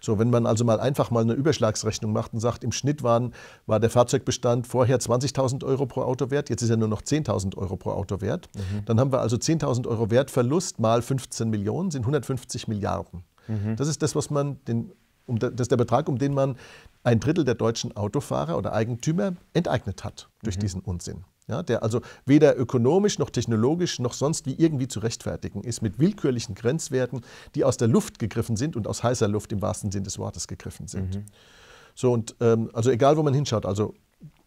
So, wenn man also mal einfach mal eine Überschlagsrechnung macht und sagt, im Schnitt waren, war der Fahrzeugbestand vorher 20.000 Euro pro Auto wert, jetzt ist er nur noch 10.000 Euro pro Auto wert, mhm. dann haben wir also 10.000 Euro Wertverlust mal 15 Millionen sind 150 Milliarden. Mhm. Das ist das, was man den um, das ist der Betrag, um den man ein Drittel der deutschen Autofahrer oder Eigentümer enteignet hat durch mhm. diesen Unsinn ja, der also weder ökonomisch noch technologisch noch sonst wie irgendwie zu rechtfertigen ist, mit willkürlichen Grenzwerten, die aus der Luft gegriffen sind und aus heißer Luft im wahrsten Sinn des Wortes gegriffen sind. Mhm. So und ähm, also egal, wo man hinschaut, also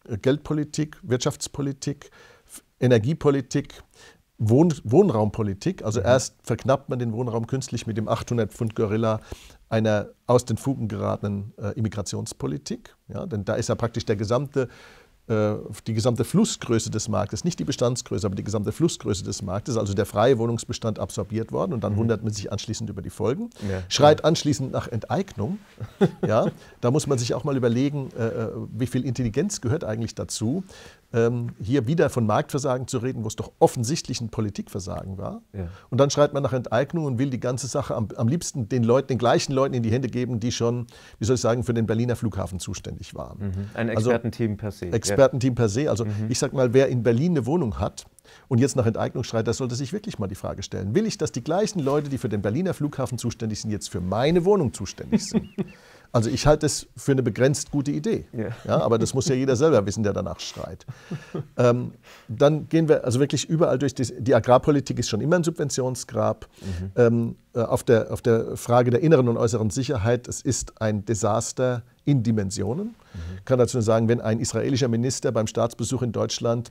äh, Geldpolitik, Wirtschaftspolitik, Energiepolitik, Wohn Wohnraumpolitik. Also mhm. erst verknappt man den Wohnraum künstlich mit dem 800 Pfund Gorilla einer aus den Fugen geratenen äh, Immigrationspolitik. Ja, denn da ist ja praktisch der gesamte äh, die gesamte Flussgröße des Marktes, nicht die Bestandsgröße, aber die gesamte Flussgröße des Marktes, also der freie Wohnungsbestand absorbiert worden und dann mhm. wundert man sich anschließend über die Folgen, ja. schreit anschließend nach Enteignung. ja, da muss man sich auch mal überlegen, äh, äh wie viel Intelligenz gehört eigentlich dazu, ähm, hier wieder von Marktversagen zu reden, wo es doch offensichtlich ein Politikversagen war. Ja. Und dann schreit man nach Enteignung und will die ganze Sache am, am, liebsten den Leuten, den gleichen Leuten in die Hände geben, die schon, wie soll ich sagen, für den Berliner Flughafen zuständig waren. Mhm. Ein also Expertenteam also, per se. Expertenteam ja. per se. Also mhm. ich sag mal, wer in Berlin eine Wohnung hat, und jetzt nach Enteignung schreit, da sollte sich wirklich mal die Frage stellen, will ich, dass die gleichen Leute, die für den Berliner Flughafen zuständig sind, jetzt für meine Wohnung zuständig sind? Also ich halte es für eine begrenzt gute Idee. Ja. ja aber das muss ja jeder selber wissen, der danach schreit. Ähm, dann gehen wir also wirklich überall durch. Die, die Agrarpolitik ist schon immer ein Subventionsgrab. Mhm. Ähm, äh, auf, der, auf der Frage der inneren und äußeren Sicherheit, es ist ein Desaster in Dimensionen. Ich mhm. kann dazu nur sagen, wenn ein israelischer Minister beim Staatsbesuch in Deutschland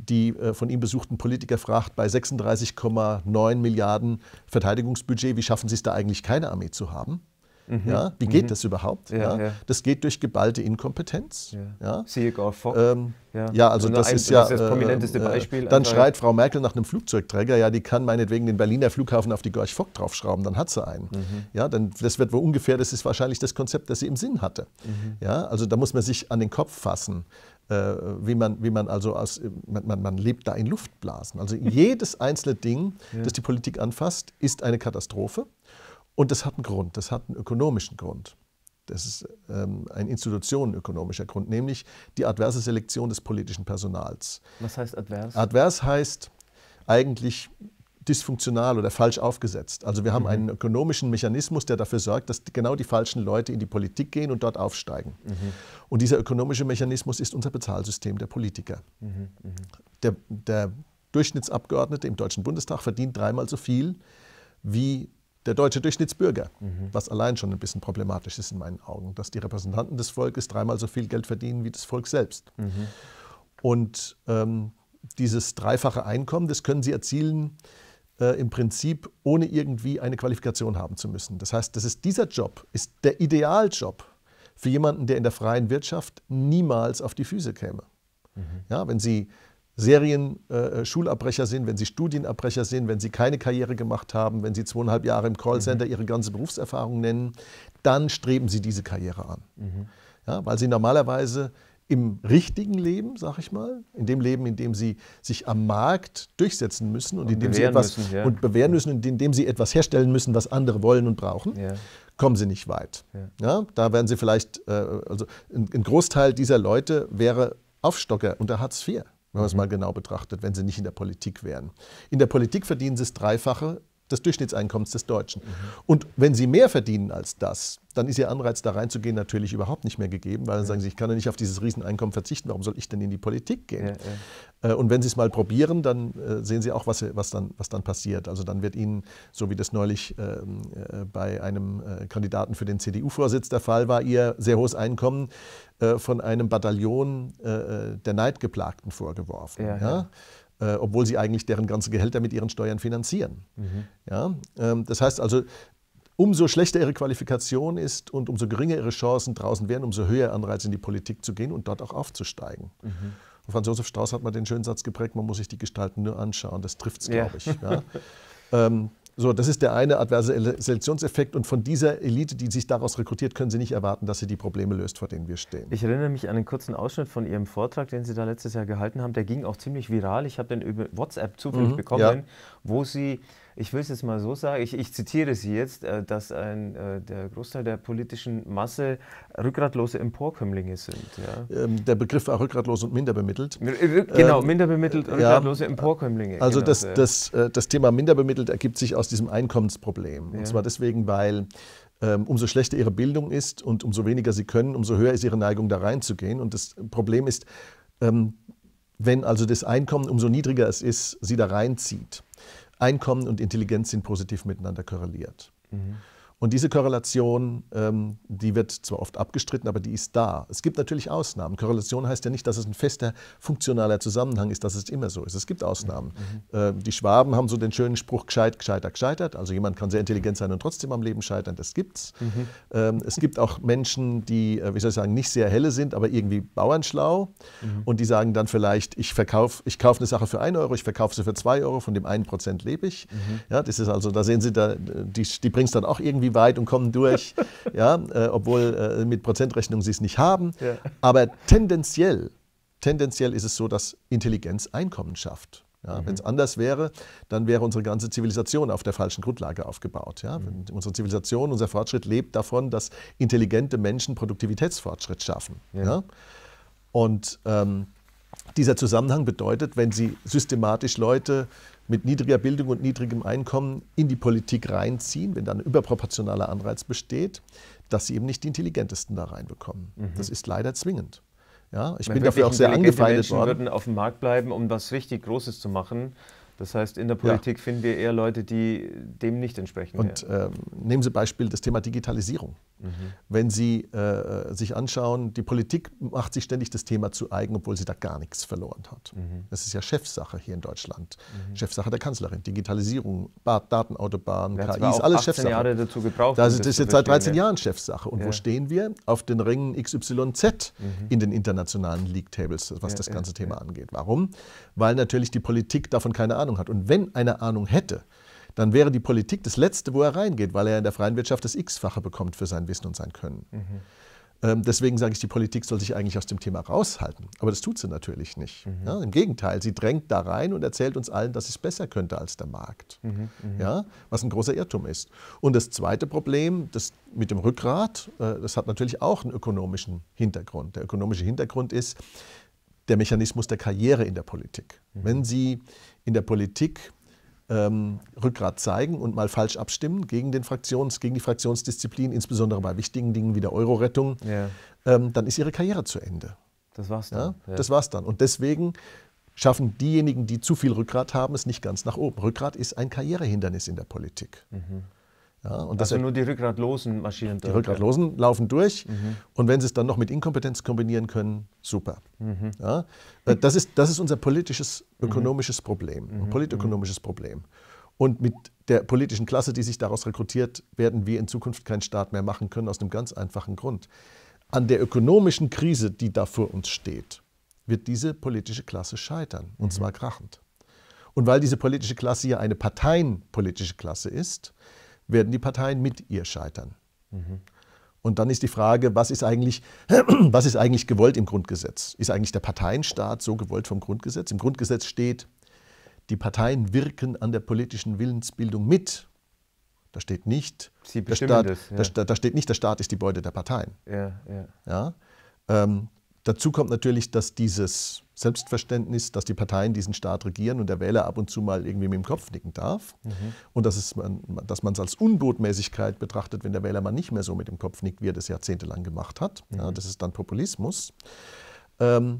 die äh, von ihm besuchten Politiker fragt, bei 36,9 Milliarden Verteidigungsbudget, wie schaffen Sie es da eigentlich keine Armee zu haben? Mhm. Ja, wie geht mhm. das überhaupt? Ja, ja, Das geht durch geballte Inkompetenz. Ja. Ja. Fock. Ähm, ja. ja, also, das, ein, ist das ist ja das äh, prominenteste äh, Beispiel. Äh, dann also- schreit Frau Merkel nach einem Flugzeugträger, ja, die kann meinetwegen den Berliner Flughafen auf die Gorch Fock draufschrauben, dann hat sie einen. Mhm. Ja, dann, das wird wohl ungefähr, das ist wahrscheinlich das Konzept, das sie im Sinn hatte. Mhm. Ja, also da muss man sich an den Kopf fassen äh, wie, man, wie man also aus, man, man, man, lebt da in Luftblasen. Also jedes einzelne Ding, ja. das die Politik anfasst, ist eine Katastrophe. Und das hat einen Grund, das hat einen ökonomischen Grund. Das ist ähm, ein institutionenökonomischer Grund, nämlich die adverse Selektion des politischen Personals. Was heißt advers? Advers heißt eigentlich dysfunktional oder falsch aufgesetzt. Also wir haben mhm. einen ökonomischen Mechanismus, der dafür sorgt, dass genau die falschen Leute in die Politik gehen und dort aufsteigen. Mhm. Und dieser ökonomische Mechanismus ist unser Bezahlsystem der Politiker. Mhm. mhm. Der, der Durchschnittsabgeordnete im Deutschen Bundestag verdient dreimal so viel wie der deutsche Durchschnittsbürger, mhm. was allein schon ein bisschen problematisch ist in meinen Augen, dass die Repräsentanten des Volkes dreimal so viel Geld verdienen wie das Volk selbst. Mhm. Und ähm, dieses dreifache Einkommen, das können sie erzielen äh, im Prinzip, ohne irgendwie eine Qualifikation haben zu müssen. Das heißt, das ist dieser Job, ist der Idealjob für jemanden, der in der freien Wirtschaft niemals auf die Füße käme. Mhm. Ja, wenn Sie Serien-Schulabbrecher äh, sind, wenn sie Studienabbrecher sind, wenn sie keine Karriere gemacht haben, wenn sie zweieinhalb Jahre im Callcenter mhm. ihre ganze Berufserfahrung nennen, dann streben sie diese Karriere an. Mhm. Ja, weil sie normalerweise im richtigen Leben, sag ich mal, in dem Leben, in dem sie sich am Markt durchsetzen müssen und, und in dem sie etwas müssen, ja. und bewähren müssen und in dem sie etwas herstellen müssen, was andere wollen und brauchen, ja. kommen sie nicht weit. Ja. da werden sie vielleicht, äh, also ein, ein Großteil dieser Leute wäre Aufstocker unter Hartz IV wenn man es mal genau betrachtet, wenn sie nicht in der Politik wären. In der Politik verdienen sie das Dreifache des Durchschnittseinkommens des Deutschen. Mhm. Und wenn sie mehr verdienen als das, dann ist ihr Anreiz, da reinzugehen, natürlich überhaupt nicht mehr gegeben, weil dann ja. sagen sie, ich kann ja nicht auf dieses Rieseneinkommen verzichten, warum soll ich denn in die Politik gehen? Ja, äh, und wenn sie es mal probieren, dann äh, sehen sie auch, was, was, dann, was dann passiert. Also dann wird ihnen, so wie das neulich ähm, äh, bei einem Kandidaten für den CDU-Vorsitz der Fall war, ihr sehr hohes Einkommen von einem Bataillon der Neidgeplagten vorgeworfen äh, obwohl sie eigentlich deren ganze Gehälter mit ihren Steuern finanzieren. Mhm. Ja? Ähm, das heißt also, umso schlechter ihre Qualifikation ist und umso geringer ihre Chancen draußen wären, umso höher Anreiz in die Politik zu gehen und dort auch aufzusteigen. Mhm. Und Franz Josef Strauß hat mal den schönen Satz geprägt, man muss sich die Gestalten nur anschauen. Das trifft es, glaube ja. ich. Ja? ähm, so, das ist der eine adverse Selektionseffekt und von dieser Elite, die sich daraus rekrutiert, können Sie nicht erwarten, dass sie die Probleme löst, vor denen wir stehen. Ich erinnere mich an einen kurzen Ausschnitt von Ihrem Vortrag, den Sie da letztes Jahr gehalten haben. Der ging auch ziemlich viral. Ich habe den über WhatsApp zufällig mhm, bekommen, ja. wo Sie ich will es jetzt mal so sagen, ich, ich zitiere sie jetzt, äh, dass ein, äh, der Großteil der politischen Masse rückgratlose Emporkömmlinge sind. Ja? Ähm, der Begriff war rückgratlos und minderbemittelt. Äh, genau, ähm, minderbemittelt, rückgratlose ja, Emporkömmlinge. Also genau, das, ja. das, das Thema minderbemittelt ergibt sich aus diesem Einkommensproblem. Und zwar deswegen, weil ähm, umso schlechter ihre Bildung ist und umso weniger sie können, umso höher ist ihre Neigung, da reinzugehen. Und das Problem ist, wenn also das Einkommen umso niedriger es ist, sie da reinzieht. Einkommen und Intelligenz sind positiv miteinander korreliert. Mhm. Und diese Korrelation, ähm, die wird zwar oft abgestritten, aber die ist da. Es gibt natürlich Ausnahmen. Korrelation heißt ja nicht, dass es ein fester, funktionaler Zusammenhang ist, dass es immer so ist. Es gibt Ausnahmen. Mhm. Äh, die Schwaben haben so den schönen Spruch, gescheit, gescheiter, gescheitert. Also jemand kann sehr intelligent sein und trotzdem am Leben scheitern. Das gibt's. Mhm. Ähm, es gibt auch Menschen, die, äh, wie soll ich sagen, nicht sehr helle sind, aber irgendwie bauernschlau. Mhm. Und die sagen dann vielleicht, ich verkaufe, ich kaufe eine Sache für 1 Euro, ich verkaufe sie für 2 Euro, von dem 1% lebe ich. Mhm. Ja, das ist also, da sehen Sie, da, die, die bringt es dann auch irgendwie irgendwie weit und kommen durch, ja, äh, obwohl äh, mit Prozentrechnung sie es nicht haben. Ja. Aber tendenziell, tendenziell ist es so, dass Intelligenz Einkommen schafft. Ja, mhm. Wenn es anders wäre, dann wäre unsere ganze Zivilisation auf der falschen Grundlage aufgebaut. Ja? Mhm. Unsere Zivilisation, unser Fortschritt lebt davon, dass intelligente Menschen Produktivitätsfortschritt schaffen. Ja. ja? Und ähm, dieser Zusammenhang bedeutet, wenn Sie systematisch Leute mit niedriger Bildung und niedrigem Einkommen in die Politik reinziehen, wenn da ein überproportionaler Anreiz besteht, dass sie eben nicht die Intelligentesten da reinbekommen. Mhm. Das ist leider zwingend. Ja, ich Man bin dafür auch sehr angefeindet Menschen worden. würden auf dem Markt bleiben, um was richtig Großes zu machen. Das heißt, in der Politik ja. finden wir eher Leute, die dem nicht entsprechen. Und ähm, nehmen Sie Beispiel das Thema Digitalisierung. Mhm. Wenn Sie äh, äh, sich anschauen, die Politik macht sich ständig das Thema zu eigen, obwohl sie da gar nichts verloren hat. Mhm. Das ist ja Chefsache hier in Deutschland. Mhm. Chefsache der Kanzlerin. Digitalisierung, Datenautobahnen, KI ist alles 18 Chefsache. Jahre dazu gebraucht, das, das ist jetzt seit 13 Jahren Chefsache. Und ja. wo stehen wir? Auf den Rängen XYZ mhm. in den internationalen League Tables, was ja, das ganze ja, Thema angeht. Warum? Weil natürlich die Politik davon keine Ahnung hat. Und wenn eine Ahnung hätte, dann wäre die Politik das Letzte, wo er reingeht, weil er in der freien Wirtschaft das X-fache bekommt für sein Wissen und sein Können. Mhm. Ähm, deswegen sage ich, die Politik soll sich eigentlich aus dem Thema raushalten. Aber das tut sie natürlich nicht. Mhm. Ja, Im Gegenteil, sie drängt da rein und erzählt uns allen, dass es besser könnte als der Markt. Mhm. mhm. Ja, was ein großer Irrtum ist. Und das zweite Problem, das mit dem Rückgrat, äh, das hat natürlich auch einen ökonomischen Hintergrund. Der ökonomische Hintergrund ist der Mechanismus der Karriere in der Politik. Mhm. Wenn Sie in der Politik ähm, Rückgrat zeigen und mal falsch abstimmen gegen, den Fraktions, gegen die Fraktionsdisziplin, insbesondere bei wichtigen Dingen wie der Euro-Rettung, ja. ähm, dann ist ihre Karriere zu Ende. Das war's dann. Ja? Das war's dann. Und deswegen schaffen diejenigen, die zu viel Rückgrat haben, es nicht ganz nach oben. Rückgrat ist ein Karrierehindernis in der Politik. Mhm. Ja, und also nur die rückgratlosen marschieren durch. Die rückgratlosen ja. laufen durch mhm. und wenn sie es dann noch mit Inkompetenz kombinieren können, super. Mhm. Ja, äh, das, ist, das ist unser politisches, mhm. ökonomisches mhm. Problem, politökonomisches mhm. Problem. Und mit der politischen Klasse, die sich daraus rekrutiert, werden wir in Zukunft keinen Staat mehr machen können, aus einem ganz einfachen Grund. An der ökonomischen Krise, die da vor uns steht, wird diese politische Klasse scheitern, und mhm. zwar krachend. Und weil diese politische Klasse ja eine parteienpolitische Klasse ist, werden die Parteien mit ihr scheitern. Mhm. Und dann ist die Frage, was ist, eigentlich, was ist eigentlich gewollt im Grundgesetz? Ist eigentlich der Parteienstaat so gewollt vom Grundgesetz? Im Grundgesetz steht, die Parteien wirken an der politischen Willensbildung mit. Da steht nicht, Sie der, Staat, das, ja. da, da, steht nicht, der Staat ist die Beute der Parteien. Ja, ja. ja? Ähm, dazu kommt natürlich, dass dieses Selbstverständnis, dass die Parteien diesen Staat regieren und der Wähler ab und zu mal irgendwie mit dem Kopf nicken darf. Mhm. Und dass man es als Unbotmäßigkeit betrachtet, wenn der Wähler mal nicht mehr so mit dem Kopf nickt, wie er das jahrzehntelang gemacht hat. Mhm. Ja, das ist dann Populismus. Ähm,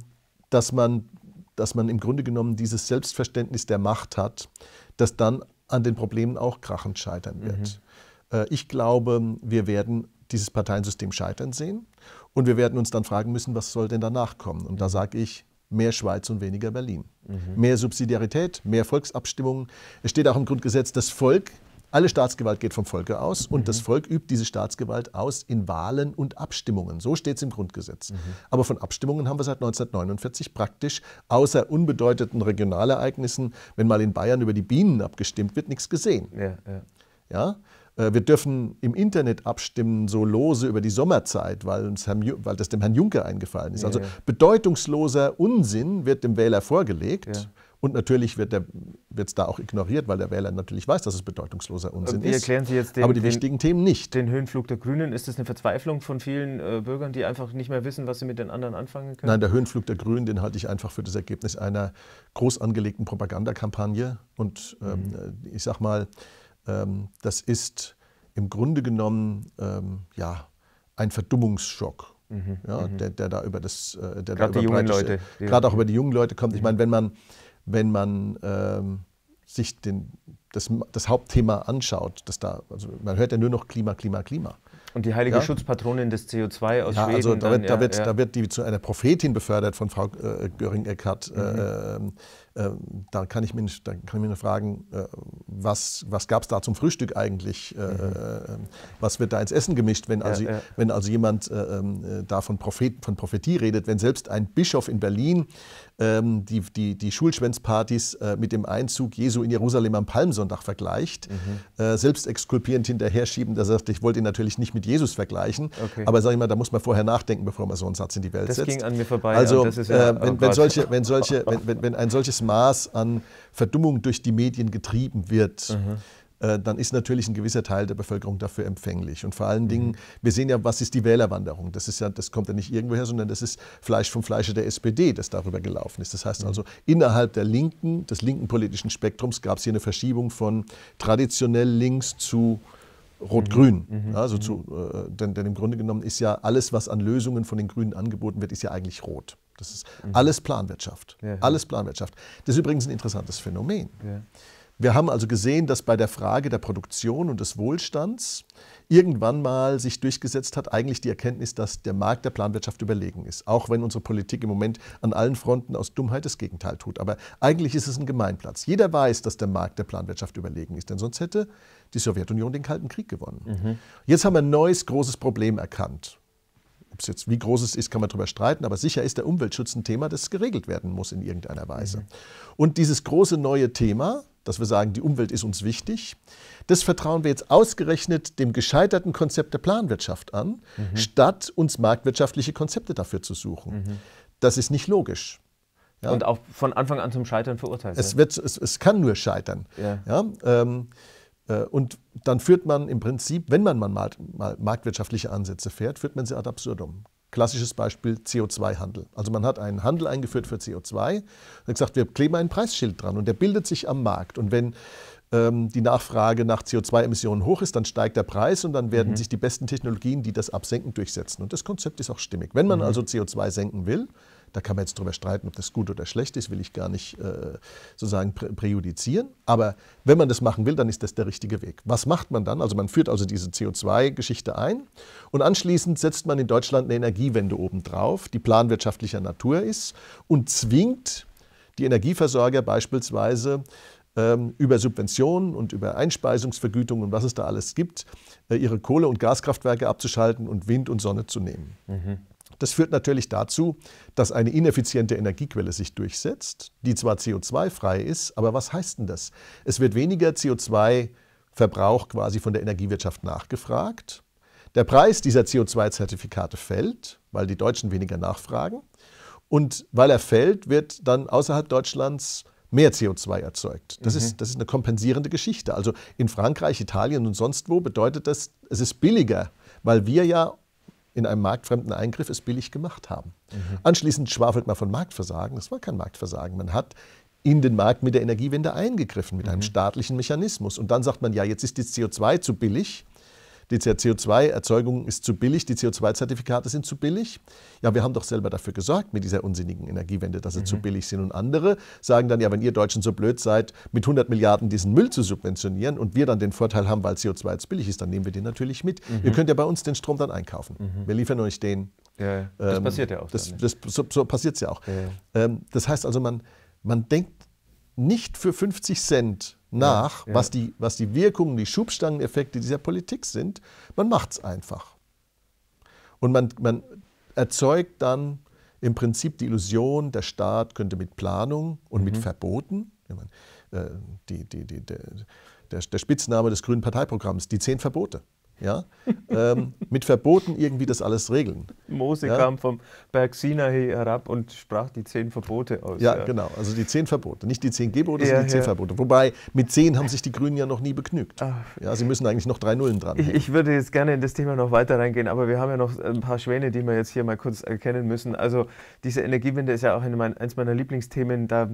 dass, man, dass man im Grunde genommen dieses Selbstverständnis der Macht hat, das dann an den Problemen auch krachend scheitern mhm. wird. Mhm. Äh, ich glaube, wir werden dieses Parteiensystem scheitern sehen. Und wir werden uns dann fragen müssen, was soll denn danach kommen? Und da mhm. sage ich, mehr Schweiz und weniger Berlin. Mhm. Mehr Subsidiarität, mehr Volksabstimmungen. Es steht auch im Grundgesetz, das Volk, alle Staatsgewalt geht vom Volke aus und das mhm. Volk übt diese Staatsgewalt aus in Wahlen und Abstimmungen. So steht es im Grundgesetz. Mhm. Aber von Abstimmungen haben wir seit 1949 praktisch, außer unbedeuteten Regionalereignissen, wenn mal in Bayern über die Bienen abgestimmt wird, nichts gesehen. Ja, ja. ja? Äh, wir dürfen im Internet abstimmen, so lose über die Sommerzeit, weil, uns Herrn, weil das dem Herrn Juncker eingefallen ist. Also bedeutungsloser Unsinn wird dem Wähler vorgelegt. Ja. Und natürlich wird es da auch ignoriert, weil der Wähler natürlich weiß, dass es bedeutungsloser Unsinn Wie ist. Erklären Sie jetzt den, aber die den, wichtigen Themen nicht. Den Höhenflug der Grünen, ist das eine Verzweiflung von vielen äh, Bürgern, die einfach nicht mehr wissen, was sie mit den anderen anfangen können? Nein, der Höhenflug der Grünen, den halte ich einfach für das Ergebnis einer groß angelegten Propagandakampagne. Und ähm, mhm. ich sag mal, ähm, das ist im Grunde genommen ähm, ja, ein Verdummungsschock. Mhm, ja, mhm. der, der, da über das, äh, der gerade da die jungen Leute, gerade auch über die jungen Leute kommt. Ich mhm. meine, wenn man, wenn man ähm, sich den, das, das Hauptthema anschaut, dass da, also man hört ja nur noch Klima, Klima, Klima. Und die heilige ja? Schutzpatronin des CO2 aus ja, also Schweden. Also da, dann, wird, ja, da, wird, da wird die zu einer Prophetin befördert von Frau äh, Göring-Eckardt. Mhm. Äh, ähm, äh, da, kann ich mich, da kann ich mir nur fragen, äh, was, was gab es da zum Frühstück eigentlich? Äh, mhm. Äh, was wird da ins Essen gemischt, wenn also, Wenn also jemand ähm, da von, Prophet, von Prophetie redet, wenn selbst ein Bischof in Berlin ähm, die, die, die Schulschwänzpartys äh, mit dem Einzug Jesu in Jerusalem am Palmsonntag vergleicht, mhm. äh, selbst exkulpierend hinterher schieben, er sagt, ich wollte ihn natürlich nicht mit Jesus vergleichen, okay. aber sag ich mal, da muss man vorher nachdenken, bevor man so einen Satz in die Welt das setzt. Das ging an mir vorbei. Also ja, ja, äh, wenn, oh wenn, solche, wenn, solche, wenn, wenn, ein solches Maß an Verdummung durch die Medien getrieben wird, mhm äh, dann ist natürlich ein gewisser Teil der Bevölkerung dafür empfänglich. Und vor allen mhm. Dingen, wir sehen ja, was ist die Wählerwanderung? Das, ist ja, das kommt ja nicht irgendwoher, sondern das ist Fleisch vom Fleische der SPD, das darüber gelaufen ist. Das heißt mhm. also, innerhalb der Linken, des linken politischen Spektrums, gab es hier eine Verschiebung von traditionell links zu Rot-Grün. Mhm. mhm. Also mhm. zu, äh, denn, denn, im Grunde genommen ist ja alles, was an Lösungen von den Grünen angeboten wird, ist ja eigentlich rot. Das ist mhm. alles Planwirtschaft. Ja. Alles Planwirtschaft. Das ist übrigens ein interessantes Phänomen. Ja. Wir haben also gesehen, dass bei der Frage der Produktion und des Wohlstands irgendwann mal sich durchgesetzt hat, eigentlich die Erkenntnis, dass der Markt der Planwirtschaft überlegen ist. Auch wenn unsere Politik im Moment an allen Fronten aus Dummheit das Gegenteil tut. Aber eigentlich ist es ein Gemeinplatz. Jeder weiß, dass der Markt der Planwirtschaft überlegen ist, denn sonst hätte die Sowjetunion den Kalten Krieg gewonnen. Mhm. Jetzt haben wir ein neues großes Problem erkannt. Ob es jetzt, wie groß es ist, kann man darüber streiten, aber sicher ist der Umweltschutz ein Thema, das geregelt werden muss in irgendeiner Weise. Mhm. Und dieses große neue Thema, dass wir sagen, die Umwelt ist uns wichtig. Das vertrauen wir jetzt ausgerechnet dem gescheiterten Konzept der Planwirtschaft an, mhm. statt uns marktwirtschaftliche Konzepte dafür zu suchen. Mhm. Das ist nicht logisch. Ja. Und auch von Anfang an zum Scheitern verurteilt. Es, ne? wird, es, es kann nur scheitern. Ja. ja ähm, äh, und dann führt man im Prinzip, wenn man mal, mal marktwirtschaftliche Ansätze fährt, führt man sie ad absurdum. Klassisches Beispiel CO2-Handel. Also man hat einen Handel eingeführt für CO2 und gesagt, wir kleben ein Preisschild dran und der bildet sich am Markt. Und wenn ähm, die Nachfrage nach CO2-Emissionen hoch ist, dann steigt der Preis und dann werden mhm. sich die besten Technologien, die das absenken, durchsetzen. Und das Konzept ist auch stimmig. Wenn man mhm. also CO2 senken will, da kann man jetzt drüber streiten, ob das gut oder schlecht ist, will ich gar nicht äh, sozusagen präjudizieren. Aber wenn man das machen will, dann ist das der richtige Weg. Was macht man dann? Also man führt also diese CO2-Geschichte ein und anschließend setzt man in Deutschland eine Energiewende obendrauf, die planwirtschaftlicher Natur ist und zwingt die Energieversorger beispielsweise ähm, über Subventionen und über Einspeisungsvergütungen und was es da alles gibt, äh, ihre Kohle- und Gaskraftwerke abzuschalten und Wind und Sonne zu nehmen. Mhm. Das führt natürlich dazu, dass eine ineffiziente Energiequelle sich durchsetzt, die zwar CO2-frei ist, aber was heißt denn das? Es wird weniger CO2-Verbrauch quasi von der Energiewirtschaft nachgefragt. Der Preis dieser CO2-Zertifikate fällt, weil die Deutschen weniger nachfragen. Und weil er fällt, wird dann außerhalb Deutschlands mehr CO2 erzeugt. Das, mhm. ist, das ist eine kompensierende Geschichte. Also in Frankreich, Italien und sonst wo bedeutet das, es ist billiger, weil wir ja in einem marktfremden Eingriff es billig gemacht haben. Mhm. Anschließend schwafelt man von Marktversagen. Das war kein Marktversagen. Man hat in den Markt mit der Energiewende eingegriffen, mit mhm. einem staatlichen Mechanismus. Und dann sagt man, ja, jetzt ist das CO2 zu billig. Die CO2-Erzeugung ist zu billig, die CO2-Zertifikate sind zu billig. Ja, wir haben doch selber dafür gesorgt mit dieser unsinnigen Energiewende, dass sie mhm. zu billig sind. Und andere sagen dann, ja, wenn ihr Deutschen so blöd seid, mit 100 Milliarden diesen Müll zu subventionieren und wir dann den Vorteil haben, weil CO2 jetzt billig ist, dann nehmen wir den natürlich mit. Mhm. Ihr könnt ja bei uns den Strom dann einkaufen. Mhm. Wir liefern euch den. Ja, das ähm, passiert ja auch. Das, das, so, so passiert es ja auch. Ja. Ähm, das heißt also, man, man denkt nicht für 50 Cent nach, ja, ja. Was, die, was die Wirkungen, die Schubstangeneffekte dieser Politik sind. Man macht es einfach. Und man, man erzeugt dann im Prinzip die Illusion, der Staat könnte mit Planung und mhm. mit Verboten, meine, äh, die, die, die, der, der Spitzname des Grünen Parteiprogramms, die zehn Verbote ja, ähm, mit Verboten irgendwie das alles regeln. Mose ja? kam vom Berg Sinai herab und sprach die zehn Verbote aus. Ja, ja. genau, also die zehn Verbote, nicht die zehn Gebote, ja, sondern die zehn Verbote. Wobei mit zehn haben sich die Grünen ja noch nie begnügt. Ach. Ja, sie müssen eigentlich noch drei Nullen dran. Ich, ich, würde jetzt gerne in das Thema noch weiter reingehen, aber wir haben ja noch ein paar Schwäne, die wir jetzt hier mal kurz erkennen müssen. Also diese Energiewende ist ja auch mein, eins meiner Lieblingsthemen. Da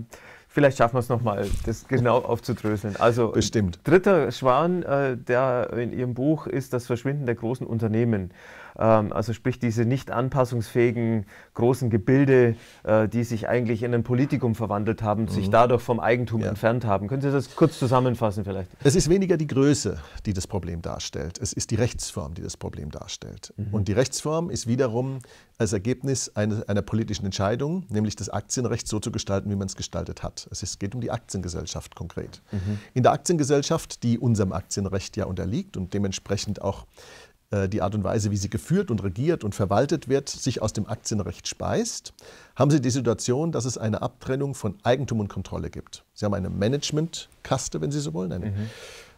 Vielleicht schaffen wir es nochmal, das genau aufzudröseln. Also, Bestimmt. dritter Schwan, äh, der in Ihrem Buch ist das Verschwinden der großen Unternehmen. Ähm, also sprich diese nicht anpassungsfähigen großen Gebilde, äh, die sich eigentlich in ein Politikum verwandelt haben, mhm. sich dadurch vom Eigentum ja. entfernt haben. Können Sie das kurz zusammenfassen vielleicht? Es ist weniger die Größe, die das Problem darstellt. Es ist die Rechtsform, die das Problem darstellt. Mhm. Und die Rechtsform ist wiederum als Ergebnis einer, einer, politischen Entscheidung, nämlich das Aktienrecht so zu gestalten, wie man es gestaltet hat. Es ist, geht um die Aktiengesellschaft konkret. Mhm. In der Aktiengesellschaft, die unserem Aktienrecht ja unterliegt und dementsprechend auch äh, die Art und Weise, wie sie geführt und regiert und verwaltet wird, sich aus dem Aktienrecht speist, haben Sie die Situation, dass es eine Abtrennung von Eigentum und Kontrolle gibt. Sie haben eine Managementkaste, wenn Sie so wollen, eine, mhm.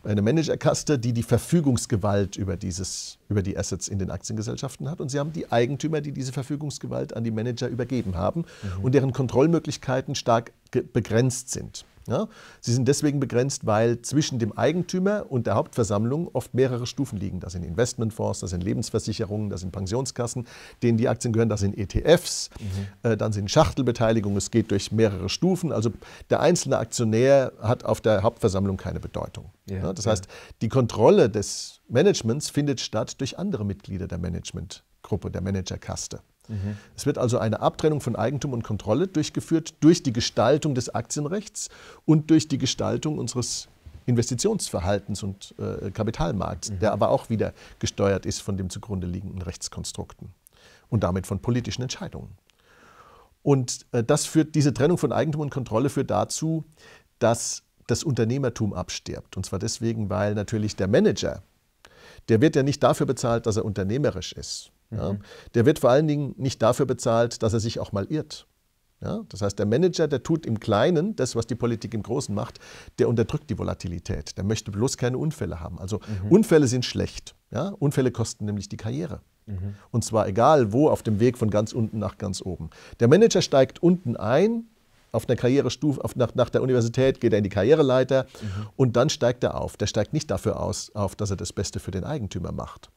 eine Managerkaste, die die Verfügungsgewalt über, dieses, über die Assets in den Aktiengesellschaften hat. Und Sie haben die Eigentümer, die diese Verfügungsgewalt an die Manager übergeben haben mhm. und deren Kontrollmöglichkeiten stark begrenzt sind. Ja? Sie sind deswegen begrenzt, weil zwischen dem Eigentümer und der Hauptversammlung oft mehrere Stufen liegen. Das sind Investmentfonds, das sind Lebensversicherungen, das sind Pensionskassen, denen die Aktien gehören, das sind ETFs, mhm. äh, dann sind Schachtelbeteiligungen, es geht durch mehrere Stufen. Also der einzelne Aktionär hat auf der Hauptversammlung keine Bedeutung. Yeah, ja? Das yeah. heißt, die Kontrolle des Managements findet statt durch andere Mitglieder der Managementgruppe, der Managerkaste. Mhm. Es wird also eine Abtrennung von Eigentum und Kontrolle durchgeführt durch die Gestaltung des Aktienrechts und durch die Gestaltung unseres Investitionsverhaltens und äh, Kapitalmarkts, mhm. der aber auch wieder gesteuert ist von dem zugrunde liegenden Rechtskonstrukten und damit von politischen Entscheidungen. Und äh, das führt, diese Trennung von Eigentum und Kontrolle führt dazu, dass das Unternehmertum abstirbt. Und zwar deswegen, weil natürlich der Manager, der wird ja nicht dafür bezahlt, dass er unternehmerisch ist, Mhm. Ja, der wird vor allen Dingen nicht dafür bezahlt, dass er sich auch mal irrt. Ja, das heißt, der Manager, der tut im Kleinen das, was die Politik im Großen macht, der unterdrückt die Volatilität. Der möchte bloß keine Unfälle haben. Also mhm. Unfälle sind schlecht. Ja? Unfälle kosten nämlich die Karriere. Mhm. Und zwar egal wo, auf dem Weg von ganz unten nach ganz oben. Der Manager steigt unten ein, auf einer Karrierestufe, auf, nach, nach, der Universität geht er in die Karriereleiter mhm. und dann steigt er auf. Der steigt nicht dafür aus, auf, dass er das Beste für den Eigentümer macht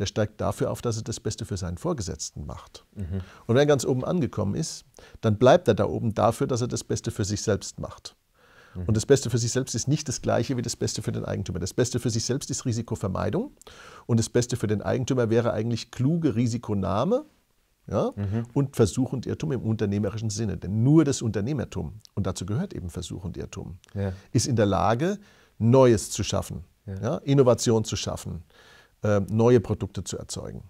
der steigt dafür auf, dass er das Beste für seinen Vorgesetzten macht. Mhm. Und wenn er ganz oben angekommen ist, dann bleibt er da oben dafür, dass er das Beste für sich selbst macht. Mhm. Und das Beste für sich selbst ist nicht das gleiche wie das Beste für den Eigentümer. Das Beste für sich selbst ist Risikovermeidung und das Beste für den Eigentümer wäre eigentlich kluge Risikonahme ja, mhm. und Versuch und Irrtum im unternehmerischen Sinne. Denn nur das Unternehmertum, und dazu gehört eben Versuch und Irrtum, ja. ist in der Lage, Neues zu schaffen, ja. Innovation zu schaffen, ähm, neue Produkte zu erzeugen.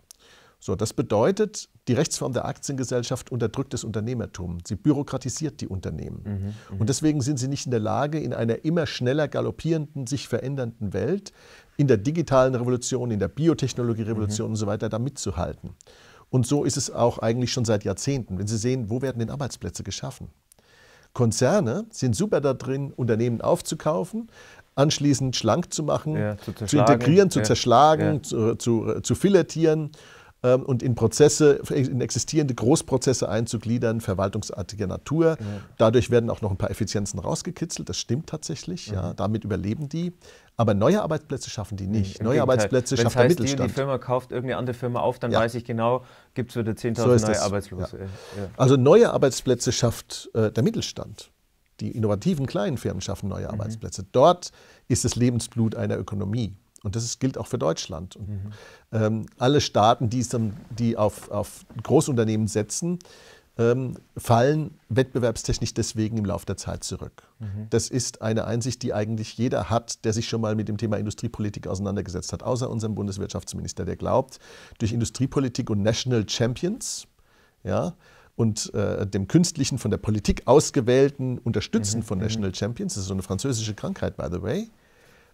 So, das bedeutet, die Rechtsform der Aktiengesellschaft unterdrückt das Unternehmertum. Sie bürokratisiert die Unternehmen. Mhm, mhm, und deswegen sind sie nicht in der Lage, in einer immer schneller galoppierenden, sich verändernden Welt, in der digitalen Revolution, in der Biotechnologie-Revolution mhm. und so weiter, da mitzuhalten. Und so ist es auch eigentlich schon seit Jahrzehnten. Wenn Sie sehen, wo werden denn Arbeitsplätze geschaffen? Konzerne sind super da drin, Unternehmen aufzukaufen, anschließend schlank zu machen, ja, zu, zu, integrieren, zu ja. zerschlagen, ja. Zu, zu, zu filetieren ähm, und in Prozesse, in existierende Großprozesse einzugliedern, verwaltungsartiger Natur. Dadurch werden auch noch ein paar Effizienzen rausgekitzelt, das stimmt tatsächlich, mhm. ja, damit überleben die. Aber neue Arbeitsplätze schaffen die nicht. Im neue Gegenteil. Arbeitsplätze schafft heißt, der Mittelstand. Die, die Firma kauft irgendeine andere Firma auf, dann weiß ich genau, gibt es wieder 10.000 so neue das. Arbeitslose. Also neue Arbeitsplätze schafft äh, der Mittelstand. Die innovativen kleinen Firmen schaffen neue mhm. Arbeitsplätze. Dort ist das Lebensblut einer Ökonomie. Und das gilt auch für Deutschland. Und, mhm. ähm, alle Staaten, die, die auf, auf, Großunternehmen setzen, ähm, fallen wettbewerbstechnisch deswegen im Laufe der Zeit zurück. Mhm. Das ist eine Einsicht, die eigentlich jeder hat, der sich schon mal mit dem Thema Industriepolitik auseinandergesetzt hat, außer unserem Bundeswirtschaftsminister, der glaubt, durch Industriepolitik und National Champions, ja, und äh, dem künstlichen, von der Politik ausgewählten Unterstützen mhm, von mhm. National Champions, das ist so eine französische Krankheit, by the way,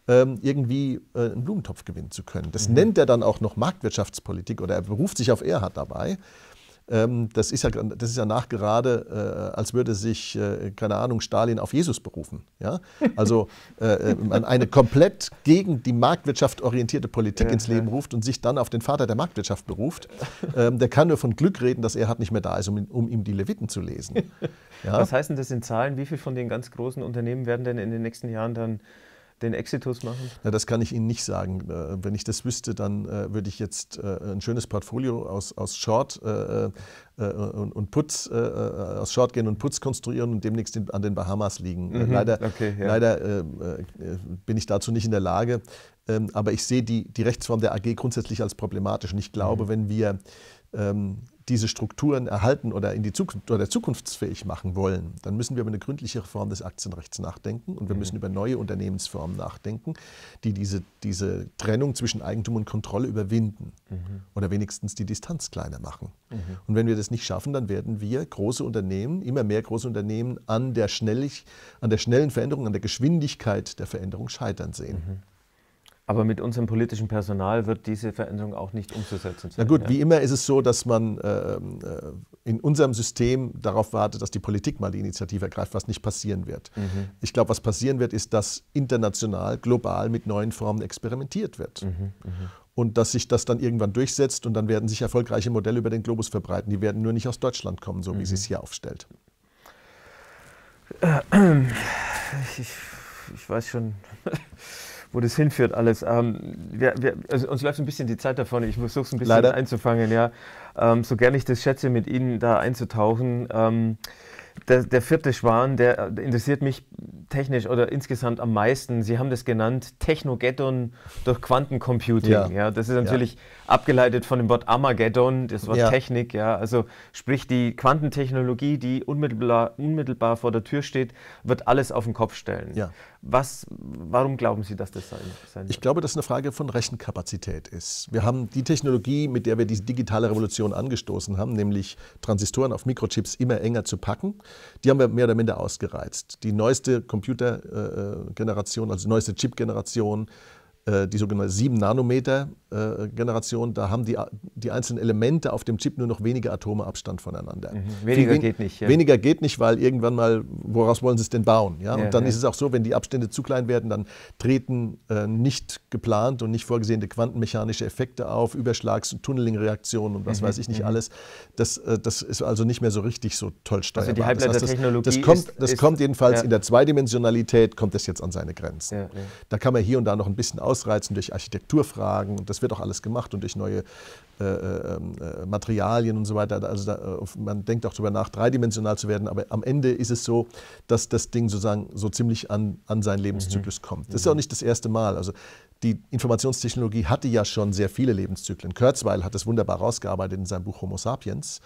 ähm, irgendwie äh, einen Blumentopf gewinnen zu können. Das mhm. nennt er dann auch noch Marktwirtschaftspolitik oder er beruft sich auf Erhard dabei. Ähm, das, ist ja, das ist ja nachgerade, äh, als würde sich, äh, keine Ahnung, Stalin auf Jesus berufen. Ja? Also äh, eine komplett gegen die Marktwirtschaft orientierte Politik ins Leben ruft und sich dann auf den Vater der Marktwirtschaft beruft, ähm, der kann nur von Glück reden, dass er hat nicht mehr da ist, um, um ihm die Leviten zu lesen. Ja? Was heißt denn das in Zahlen? Wie viele von den ganz großen Unternehmen werden denn in den nächsten Jahren dann den Exitus machen? Na, das kann ich Ihnen nicht sagen. Äh, wenn ich das wüsste, dann äh, würde ich jetzt äh, ein schönes Portfolio aus, aus Short äh, und, und Putz, äh, aus Short gehen und Putz konstruieren und demnächst an den Bahamas liegen. Mhm, leider okay, ja. leider äh, bin ich dazu nicht in der Lage. Ähm, aber ich sehe die, die Rechtsform der AG grundsätzlich als problematisch. Und ich glaube, mhm. wenn wir ähm, diese Strukturen erhalten oder in die Zukunft oder zukunftsfähig machen wollen, dann müssen wir über eine gründliche Reform des Aktienrechts nachdenken und wir mhm. müssen über neue Unternehmensformen nachdenken, die diese, diese Trennung zwischen Eigentum und Kontrolle überwinden mhm. oder wenigstens die Distanz kleiner machen. Mhm. Und wenn wir das nicht schaffen, dann werden wir große Unternehmen, immer mehr große Unternehmen an der, schnellig, an der schnellen Veränderung, an der Geschwindigkeit der Veränderung scheitern sehen. Mhm. Aber mit unserem politischen Personal wird diese Veränderung auch nicht umzusetzen sein. Na gut, ja. wie immer ist es so, dass man ähm, äh, in unserem System darauf wartet, dass die Politik mal die Initiative ergreift, was nicht passieren wird. Mhm. Ich glaube, was passieren wird, ist, dass international, global mit neuen Formen experimentiert wird. Mhm. Mhm. Und dass sich das dann irgendwann durchsetzt und dann werden sich erfolgreiche Modelle über den Globus verbreiten. Die werden nur nicht aus Deutschland kommen, so wie sie mhm. es hier aufstellt. Äh, äh, ich, ich weiß schon wo das hinführt alles. Ähm, wir, wir, also uns läuft ein bisschen die Zeit davon. Ich versuche es ein bisschen Leider. einzufangen, ja. Ähm, so gerne ich das schätze, mit Ihnen da einzutauchen. Ähm, der, der, vierte Schwan, der interessiert mich technisch oder insgesamt am meisten. Sie haben das genannt Technogeddon durch Quantencomputing. Ja. ja das ist natürlich ja. abgeleitet von dem Wort Armageddon, das Wort ja. Technik. Ja, also sprich die Quantentechnologie, die unmittelbar, unmittelbar vor der Tür steht, wird alles auf den Kopf stellen. Ja. Was, warum glauben Sie, dass das sein, sein wird? Ich glaube, dass es eine Frage von Rechenkapazität ist. Wir haben die Technologie, mit der wir diese digitale Revolution angestoßen haben, nämlich Transistoren auf Mikrochips immer enger zu packen die haben wir mehr oder minder ausgereizt. Die neueste Computergeneration, äh, äh, also die neueste Chip-Generation, äh, die sogenannte 7-Nanometer-Generation, da haben die, die einzelnen Elemente auf dem Chip nur noch wenige Atome Abstand voneinander. Mhm. Weniger wen geht nicht. Ja. Weniger geht nicht, weil irgendwann mal, woraus wollen sie es denn bauen? Ja? ja und dann ja. ist es auch so, wenn die Abstände zu klein werden, dann treten äh, nicht geplant und nicht vorgesehene quantenmechanische Effekte auf, Überschlags- und Tunnelingreaktionen und was mhm. weiß ich nicht mhm. alles. Das, äh, das ist also nicht mehr so richtig so toll steuerbar. Also die Halbleitertechnologie das, heißt, das, das, kommt, ist, das kommt jedenfalls in der Zweidimensionalität, kommt das jetzt an seine Grenzen. Da kann man hier und da noch ein bisschen aus ausreizen durch Architekturfragen und das wird auch alles gemacht und durch neue äh, äh, ähm, äh Materialien und so weiter. Also da, äh, man denkt auch darüber nach, dreidimensional zu werden, aber am Ende ist es so, dass das Ding sozusagen so ziemlich an, an seinen Lebenszyklus mhm. kommt. Das ist mhm. auch nicht das erste Mal. Also die Informationstechnologie hatte ja schon sehr viele Lebenszyklen. Kurzweil hat das wunderbar rausgearbeitet in seinem Buch Homo sapiens.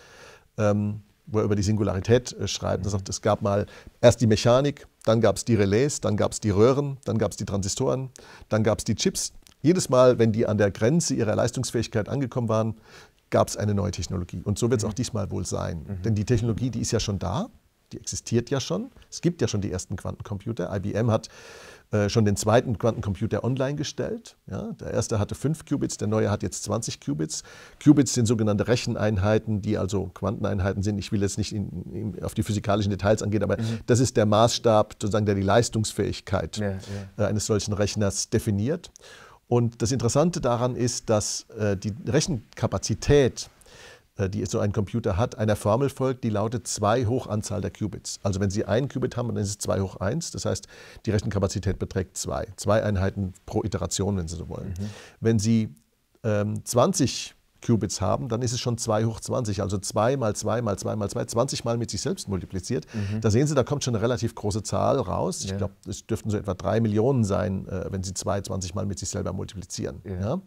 Ähm, wo er über die Singularität äh, schreibt. Er sagt, es gab mal erst die Mechanik, dann gab es die Relais, dann gab es die Röhren, dann gab es die Transistoren, dann gab es die Chips. Jedes Mal, wenn die an der Grenze ihrer Leistungsfähigkeit angekommen waren, gab es eine neue Technologie. Und so wird es mhm. auch diesmal wohl sein. Mhm. Denn die Technologie, die ist ja schon da, die existiert ja schon. Es gibt ja schon die ersten Quantencomputer. IBM hat äh, schon den zweiten Quantencomputer online gestellt. Ja, der erste hatte 5 Qubits, der neue hat jetzt 20 Qubits. Qubits sind sogenannte Recheneinheiten, die also Quanteneinheiten sind. Ich will jetzt nicht in, in, auf die physikalischen Details angehen, aber mhm. das ist der Maßstab, sozusagen, der die Leistungsfähigkeit ja, ja. Äh, eines solchen Rechners definiert. Und das Interessante daran ist, dass äh, die Rechenkapazität äh, die so ein Computer hat, einer Formel folgt, die lautet 2 hoch Anzahl der Qubits. Also wenn Sie einen Qubit haben, dann ist es 2 hoch 1. Das heißt, die Rechenkapazität beträgt 2. Zwei Einheiten pro Iteration, wenn Sie so wollen. Mhm. Wenn Sie ähm, 20 Qubits haben, dann ist es schon 2 hoch 20, also 2 mal 2 mal 2 mal 2, 20 mal mit sich selbst multipliziert. Mhm. Da sehen Sie, da kommt schon eine relativ große Zahl raus. Ja. Ich glaube, es dürften so etwa 3 Millionen sein, äh, wenn Sie 2 20 mal mit sich selber multiplizieren. Ja. Ja?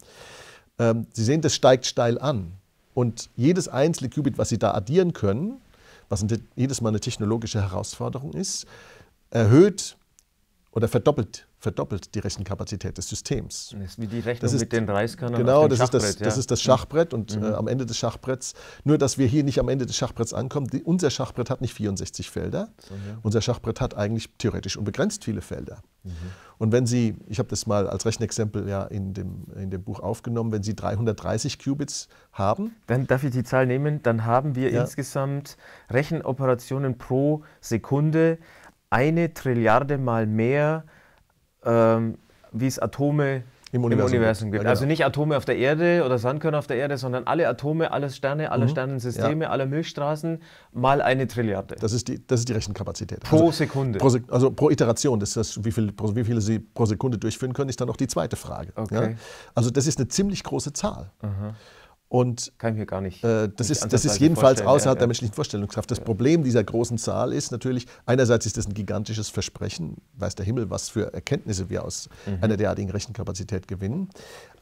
Ähm, Sie sehen, das steigt steil an. Und jedes einzelne Qubit, was Sie da addieren können, was jedes Mal eine technologische Herausforderung ist, erhöht oder verdoppelt, verdoppelt die Rechenkapazität des Systems. Das ist wie die Rechnung das ist, mit den Reiskörnern. Genau, das, Schachbrett, Genau, das, ja. das, ist das, Schachbrett und mhm. äh, am Ende des Schachbretts, nur dass wir hier nicht am Ende des Schachbretts ankommen, die, unser Schachbrett hat nicht 64 Felder, so, unser Schachbrett hat eigentlich theoretisch unbegrenzt viele Felder. Mhm. Und wenn Sie, ich habe das mal als Rechenexempel ja in dem, in dem Buch aufgenommen, wenn Sie 330 Qubits haben. Dann darf ich die Zahl nehmen, dann haben wir ja. insgesamt Rechenoperationen pro Sekunde eine Trilliarde Mal mehr, ähm, wie es Atome im Universum, Im Universum gibt. gibt. Also nicht Atome auf der Erde oder Sandkörner auf der Erde, sondern alle Atome, alle Sterne, aller mhm. Sternensysteme, ja. aller Milchstraßen mal eine Trilliarde. Das ist die, das ist die Rechenkapazität. Pro also, Sekunde. Pro, also pro Iteration, das das, wie, viel, wie viele Sie pro Sekunde durchführen können, ist dann noch die zweite Frage. Okay. Ja? Also das ist eine ziemlich große Zahl. Mhm. Und kann ich mir gar nicht. Äh, das, ist, das ist jedenfalls außerhalb ja, ja. der menschlichen Vorstellungskraft. Das ja. Problem dieser großen Zahl ist natürlich, einerseits ist das ein gigantisches Versprechen, weiß der Himmel, was für Erkenntnisse wir aus mhm. einer derartigen Rechenkapazität gewinnen.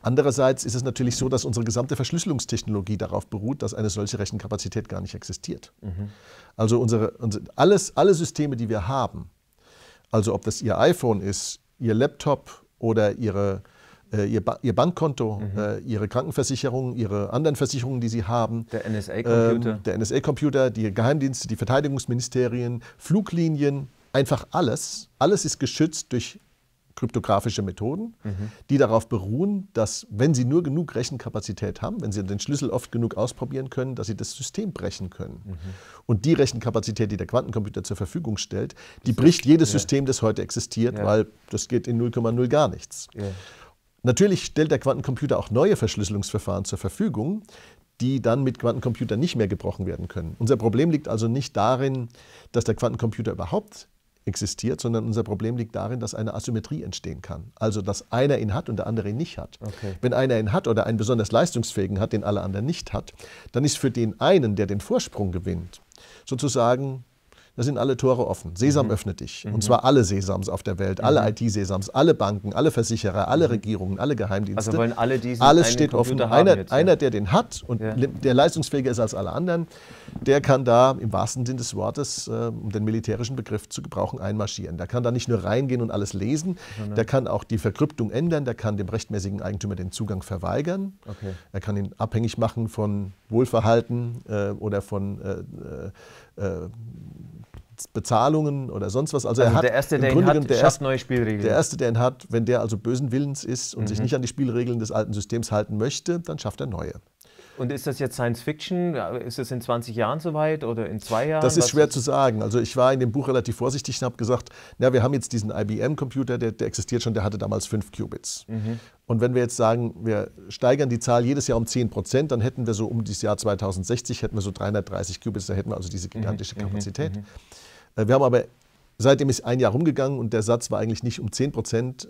Andererseits ist es natürlich so, dass unsere gesamte Verschlüsselungstechnologie darauf beruht, dass eine solche Rechenkapazität gar nicht existiert. Mhm. Also unsere, unsere, alles, alle Systeme, die wir haben, also ob das Ihr iPhone ist, Ihr Laptop oder Ihre äh, ihr, ba ihr, Bankkonto, mhm. äh, ihre Krankenversicherung, ihre anderen Versicherungen, die sie haben. Der NSA-Computer. Ähm, der NSA-Computer, die Geheimdienste, die Verteidigungsministerien, Fluglinien, einfach alles. Alles ist geschützt durch kryptografische Methoden, mhm. die darauf beruhen, dass wenn sie nur genug Rechenkapazität haben, wenn sie den Schlüssel oft genug ausprobieren können, dass sie das System brechen können. Mhm. Und die Rechenkapazität, die der Quantencomputer zur Verfügung stellt, die bricht jedes ja. System, das heute existiert, ja. weil das geht in 0,0 gar nichts. Ja. Natürlich stellt der Quantencomputer auch neue Verschlüsselungsverfahren zur Verfügung, die dann mit Quantencomputern nicht mehr gebrochen werden können. Unser Problem liegt also nicht darin, dass der Quantencomputer überhaupt existiert, sondern unser Problem liegt darin, dass eine Asymmetrie entstehen kann. Also, dass einer ihn hat und der andere ihn nicht hat. Okay. Wenn einer ihn hat oder einen besonders leistungsfähigen hat, den alle anderen nicht hat, dann ist für den einen, der den Vorsprung gewinnt, sozusagen da sind alle Tore offen. Sesam mhm. öffnet dich. Mhm. Und zwar alle Sesams auf der Welt, alle mhm. IT-Sesams, alle Banken, alle Versicherer, alle mhm. Regierungen, alle Geheimdienste. Also wollen alle diesen Alles steht Computer offen. Einer, jetzt, ja. einer, der den hat und ja. der leistungsfähiger ist als alle anderen, der kann da im wahrsten Sinn des Wortes, äh, um den militärischen Begriff zu gebrauchen, einmarschieren. Der kann da nicht nur reingehen und alles lesen, Sondern der kann auch die Verkryptung ändern, der kann dem rechtmäßigen Eigentümer den Zugang verweigern, okay. er kann ihn abhängig machen von Wohlverhalten äh, oder von äh, äh, äh Bezahlungen oder sonst was. Also, also er hat der Erste, der ihn hat, der schafft erste, neue Spielregeln. Der Erste, der ihn hat, wenn der also bösen Willens ist und mhm. sich nicht an die Spielregeln des alten Systems halten möchte, dann schafft er neue. Und ist das jetzt Science Fiction? Ist das in 20 Jahren soweit oder in zwei Jahren? Das ist schwer zu sagen. Also ich war in dem Buch relativ vorsichtig und habe gesagt, na, wir haben jetzt diesen IBM-Computer, der, der, existiert schon, der hatte damals 5 Qubits. Mhm. Und wenn wir jetzt sagen, wir steigern die Zahl jedes Jahr um 10 Prozent, dann hätten wir so um das Jahr 2060 hätten wir so 330 Qubits, da hätten wir also diese gigantische mhm. mhm. Kapazität. Mhm. Äh, wir haben aber, seitdem ist ein Jahr rumgegangen und der Satz war eigentlich nicht um 10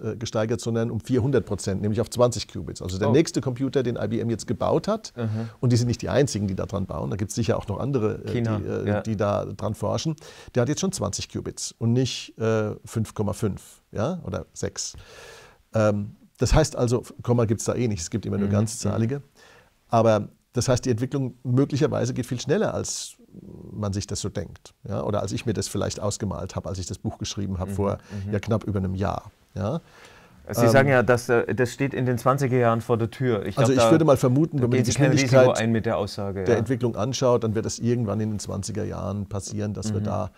äh, gesteigert, sondern um 400 nämlich auf 20 Qubits. Also der oh. nächste Computer, den IBM jetzt gebaut hat, uh und die sind nicht die einzigen, die da dran bauen, da gibt es sicher auch noch andere, äh, China, die, äh, ja. die, da dran forschen, der hat jetzt schon 20 Qubits und nicht 5,5 ja? oder 6. Ähm, das heißt also, Komma gibt es da eh nicht, es gibt immer nur mhm. ganzzahlige. Mhm. Aber das heißt, die Entwicklung möglicherweise geht viel schneller, als man sich das so denkt. Ja? Oder als ich mir das vielleicht ausgemalt habe, als ich das Buch geschrieben habe mhm, vor mhm. ja, knapp über einem Jahr. Ja? Sie ähm, sagen ja, dass, äh, das steht in den 20er Jahren vor der Tür. Ich glaub, also ich da, würde mal vermuten, wenn man die Geschwindigkeit der, Aussage, der Entwicklung anschaut, dann wird das irgendwann in den 20er Jahren passieren, dass mhm. wir da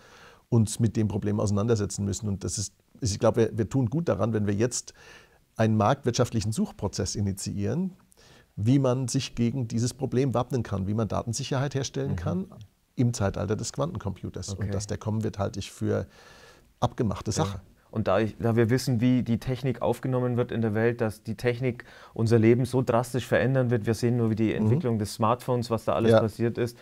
uns mit dem Problem auseinandersetzen müssen. Und das ist, ich glaube, wir, wir tun gut daran, wenn wir jetzt einen marktwirtschaftlichen Suchprozess initiieren, wie man sich gegen dieses Problem wappnen kann, wie man Datensicherheit herstellen mhm. kann im Zeitalter des Quantencomputers. Okay. Und dass der kommen wird, halte ich für abgemachte Sache. Ja. Und da, ich, da, wir wissen, wie die Technik aufgenommen wird in der Welt, dass die Technik unser Leben so drastisch verändern wird, wir sehen nur wie die mhm. Entwicklung mhm. des Smartphones, was da alles ja. passiert ist,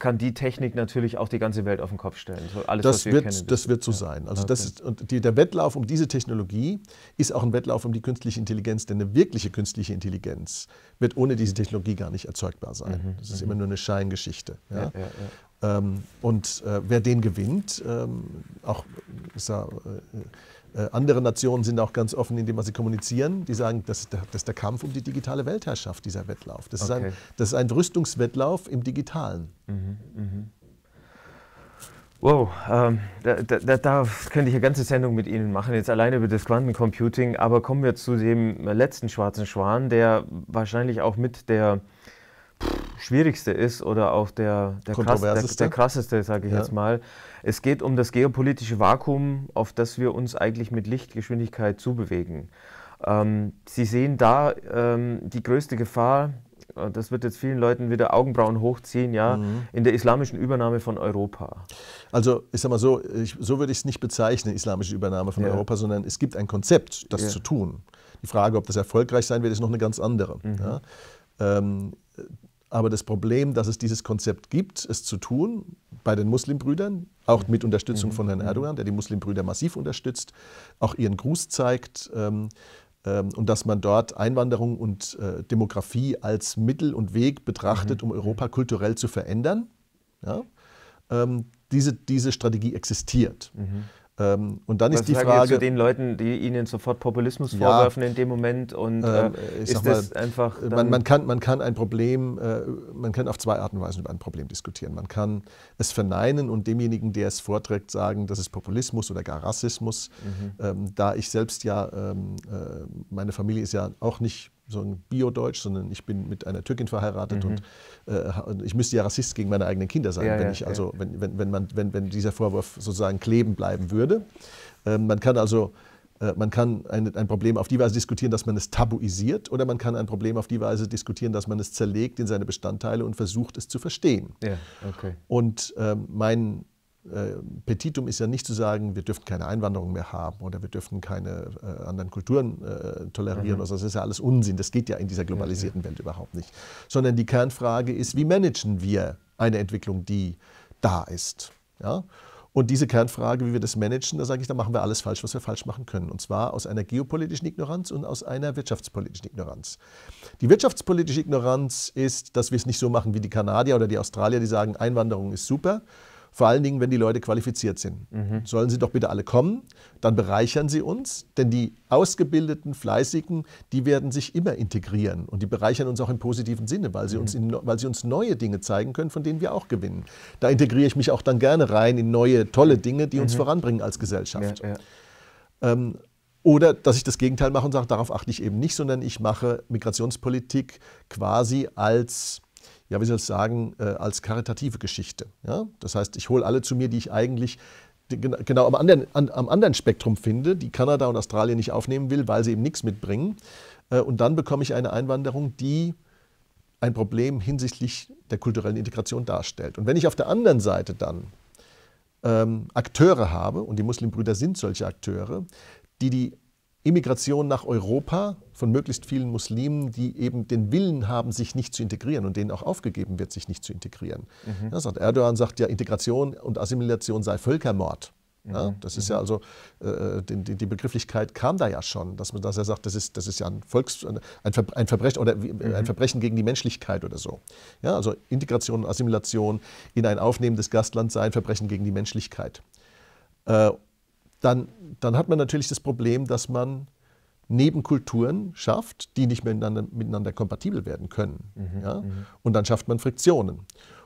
kann die Technik natürlich auch die ganze Welt auf den Kopf stellen. So alles, das, was wir wird, kennen, das wird so ja. sein. Also okay. das ist, und die, der Wettlauf um diese Technologie ist auch ein Wettlauf um die künstliche Intelligenz, denn eine wirkliche künstliche Intelligenz wird ohne diese mhm. Technologie gar nicht erzeugbar sein. Mhm. Das ist mhm. immer nur eine Scheingeschichte. Ja? Ja, ähm, und äh, wer den gewinnt, ähm, auch ist er, äh, äh, andere Nationen sind auch ganz offen, indem sie kommunizieren. Die sagen, das ist, der, das ist der Kampf um die digitale Weltherrschaft, dieser Wettlauf. Das, okay. ist, ein, das ist, ein, Rüstungswettlauf im Digitalen. Mhm, mhm. Wow, ähm, da, da, da, könnte ich eine ganze Sendung mit Ihnen machen, jetzt alleine über das Quantencomputing. Aber kommen wir zu dem letzten schwarzen Schwan, der wahrscheinlich auch mit der schwierigste ist oder auch der, der, krass, der, der krasseste, sage ich ja. jetzt mal. Es geht um das geopolitische Vakuum, auf das wir uns eigentlich mit Lichtgeschwindigkeit zubewegen. Ähm, Sie sehen da ähm, die größte Gefahr, äh, das wird jetzt vielen Leuten wieder Augenbrauen hochziehen, ja, mhm. in der islamischen Übernahme von Europa. Also, ich sag mal so, ich, so würde ich es nicht bezeichnen, islamische Übernahme von ja. Europa, sondern es gibt ein Konzept, das ja. zu tun. Die Frage, ob das erfolgreich sein wird, ist noch eine ganz andere. Mhm. Ja? Ähm, äh, aber das Problem, dass es dieses Konzept gibt, es zu tun, bei den Muslimbrüdern, auch mit Unterstützung mhm. von Herrn mhm. Erdogan, der die Muslimbrüder massiv unterstützt, auch ihren Gruß zeigt. Ähm, ähm, und dass man dort Einwanderung und äh, Demografie als Mittel und Weg betrachtet, mhm. um Europa kulturell zu verändern. Ja? Ähm, diese, diese Strategie existiert. Mhm. Ähm, und dann Was ist die Frage Sie zu den Leuten, die Ihnen sofort Populismus ja, vorwerfen in dem Moment und ähm, äh, ist mal, das einfach man, man, kann man kann ein Problem äh, man kann auf zwei Arten und Weisen über ein Problem diskutieren. Man kann es verneinen und demjenigen, der es vorträgt, sagen, das ist Populismus oder gar Rassismus. Mhm. Ähm, da ich selbst ja ähm, äh, meine Familie ist ja auch nicht so ein Bio-Deutsch, sondern ich bin mit einer Türkin verheiratet mhm. Äh, und äh, ich müsste ja Rassist gegen meine eigenen Kinder sein, ja, wenn ja, ich also, ja. wenn, wenn, wenn, man, wenn, wenn dieser Vorwurf sozusagen kleben bleiben würde. Ähm, man kann also äh, man kann ein, ein, Problem auf die Weise diskutieren, dass man es tabuisiert, oder man kann ein Problem auf die Weise diskutieren, dass man es zerlegt in seine Bestandteile und versucht, es zu verstehen. Okay. Und ähm, mein äh, Petitum ist ja nicht zu sagen, wir dürfen keine Einwanderung mehr haben oder wir dürfen keine äh, anderen Kulturen äh, tolerieren. Mhm. Also das ist ja alles Unsinn. Das geht ja in dieser globalisierten Welt überhaupt nicht. Sondern die Kernfrage ist, wie managen wir eine Entwicklung, die da ist? Ja? Und diese Kernfrage, wie wir das managen, da sage ich, da machen wir alles falsch, was wir falsch machen können. Und zwar aus einer geopolitischen Ignoranz und aus einer wirtschaftspolitischen Ignoranz. Die wirtschaftspolitische Ignoranz ist, dass wir es nicht so machen wie die Kanadier oder die Australier, die sagen, Einwanderung ist super vor allen Dingen, wenn die Leute qualifiziert sind. Mhm. Sollen sie doch bitte alle kommen, dann bereichern sie uns, denn die ausgebildeten, fleißigen, die werden sich immer integrieren und die bereichern uns auch im positiven Sinne, weil sie, mhm. uns, in, weil sie uns neue Dinge zeigen können, von denen wir auch gewinnen. Da integriere ich mich auch dann gerne rein in neue, tolle Dinge, die uns mhm. voranbringen als Gesellschaft. Ja, ja. Ähm, oder dass ich das Gegenteil mache und sage, darauf achte ich eben nicht, sondern ich mache Migrationspolitik quasi als ja, wie soll ich sagen, äh, als karitative Geschichte. Ja? Das heißt, ich hole alle zu mir, die ich eigentlich genau am anderen, an, am anderen Spektrum finde, die Kanada und Australien nicht aufnehmen will, weil sie eben nichts mitbringen. Äh, und dann bekomme ich eine Einwanderung, die ein Problem hinsichtlich der kulturellen Integration darstellt. Und wenn ich auf der anderen Seite dann ähm, Akteure habe, und die Muslimbrüder sind solche Akteure, die die Immigration nach Europa von möglichst vielen Muslimen, die eben den Willen haben, sich nicht zu integrieren und denen auch aufgegeben wird, sich nicht zu integrieren. Mhm. Ja, sagt Erdogan sagt ja, Integration und Assimilation sei Völkermord. Ja, mhm. das mhm. ist ja also, äh, die, die, Begrifflichkeit kam da ja schon, dass, man, dass er sagt, das ist, das ist ja ein, Volks, ein, Ver, ein Verbrechen oder äh, mhm. ein Verbrechen gegen die Menschlichkeit oder so. Ja, also Integration und Assimilation in ein aufnehmendes Gastland sei ein Verbrechen gegen die Menschlichkeit. Äh, dann, dann hat man natürlich das Problem, dass man Nebenkulturen schafft, die nicht miteinander, miteinander kompatibel werden können. Mhm, ja? Mhm. Und dann schafft man Friktionen.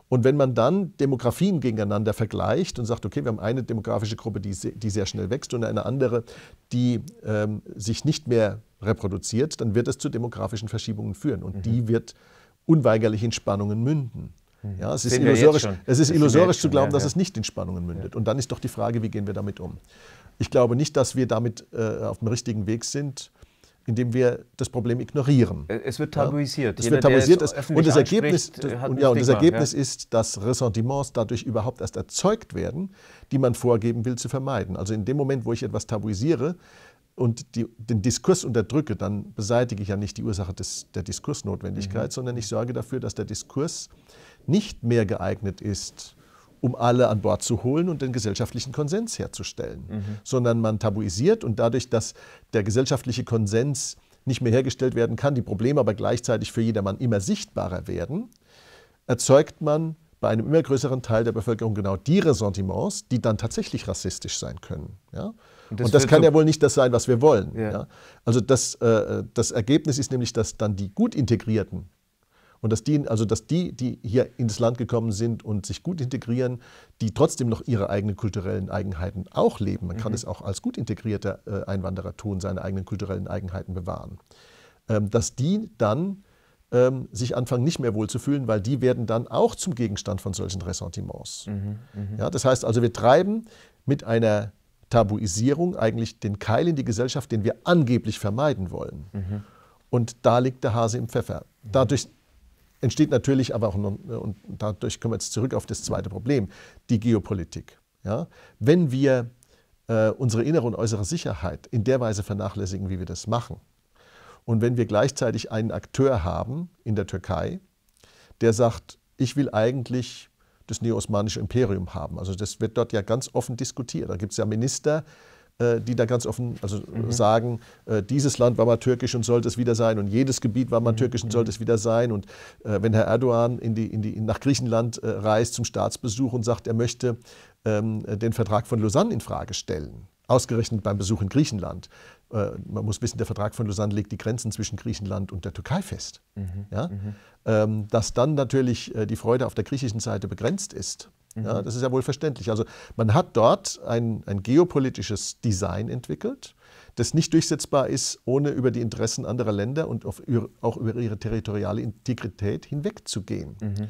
Und wenn man dann Demografien gegeneinander vergleicht und sagt, okay, wir haben eine demografische Gruppe, die, die sehr schnell wächst und eine andere, die ähm, sich nicht mehr reproduziert, dann wird es zu demografischen Verschiebungen führen. Und mhm. die wird unweigerlich in Spannungen münden. Mhm. Ja, es, ist es, ist illusorisch, es zu glauben, ja, ja. dass es nicht in Spannungen mündet. Und dann ist doch die Frage, wie gehen wir damit um? Ich glaube nicht, dass wir damit äh, auf dem richtigen Weg sind, indem wir das Problem ignorieren. Es wird tabuisiert. Es wird tabuisiert. Es und das Ergebnis, das, äh, und ja, und das Ergebnis ja. ist, dass Ressentiments dadurch überhaupt erst erzeugt werden, die man vorgeben will zu vermeiden. Also in dem Moment, wo ich etwas tabuisiere, und die, den Diskurs unterdrücke, dann beseitige ich ja nicht die Ursache des, der Diskursnotwendigkeit, mhm. sondern ich sorge dafür, dass der Diskurs nicht mehr geeignet ist, um alle an Bord zu holen und den gesellschaftlichen Konsens herzustellen, mhm. sondern man tabuisiert und dadurch, dass der gesellschaftliche Konsens nicht mehr hergestellt werden kann, die Probleme aber gleichzeitig für jedermann immer sichtbarer werden, erzeugt man bei einem immer größeren Teil der Bevölkerung genau die Ressentiments, die dann tatsächlich rassistisch sein können. Ja? Und das, und das kann so ja wohl nicht das sein, was wir wollen. Ja. Ja? Also das, äh, äh das Ergebnis ist nämlich, dass dann die gut integrierten und dass die, also dass die, die hier ins Land gekommen sind und sich gut integrieren, die trotzdem noch ihre eigenen kulturellen Eigenheiten auch leben. Man kann mhm. es auch als gut integrierter äh, Einwanderer tun, seine eigenen kulturellen Eigenheiten bewahren. Ähm, dass die dann ähm, sich anfangen, nicht mehr wohlzufühlen, weil die werden dann auch zum Gegenstand von solchen Ressentiments. Mhm, mh. ja, das heißt also, wir treiben mit einer Tabuisierung eigentlich den Keil in die Gesellschaft, den wir angeblich vermeiden wollen. Mhm. Und da liegt der Hase im Pfeffer. Dadurch mhm entsteht natürlich aber auch, äh, und dadurch kommen wir jetzt zurück auf das zweite Problem, die Geopolitik. Ja? Wenn wir äh, unsere innere und äußere Sicherheit in der Weise vernachlässigen, wie wir das machen, und wenn wir gleichzeitig einen Akteur haben in der Türkei, der sagt, ich will eigentlich das neo-osmanische Imperium haben. Also das wird dort ja ganz offen diskutiert. Da gibt es ja Minister, äh, die da ganz offen also äh, mhm. sagen, äh, dieses Land war mal türkisch und sollte es wieder sein und jedes Gebiet war mal mhm. türkisch und sollte es mhm. wieder sein. Und wenn Herr Erdogan in die, in die, nach Griechenland reist zum Staatsbesuch und sagt, er möchte ähm, den Vertrag von Lausanne in Frage stellen, ausgerechnet beim Besuch in Griechenland. Äh, man muss wissen, der Vertrag von Lausanne legt die Grenzen zwischen Griechenland und der Türkei fest. Mhm, ja? mhm. Ähm, dass dann natürlich äh, die Freude auf der griechischen Seite begrenzt ist, ja, mhm. das ist ja wohl verständlich. Also man hat dort ein, ein geopolitisches Design entwickelt, das nicht durchsetzbar ist, ohne über die Interessen anderer Länder und auf, auch über ihre territoriale Integrität hinwegzugehen. Mhm.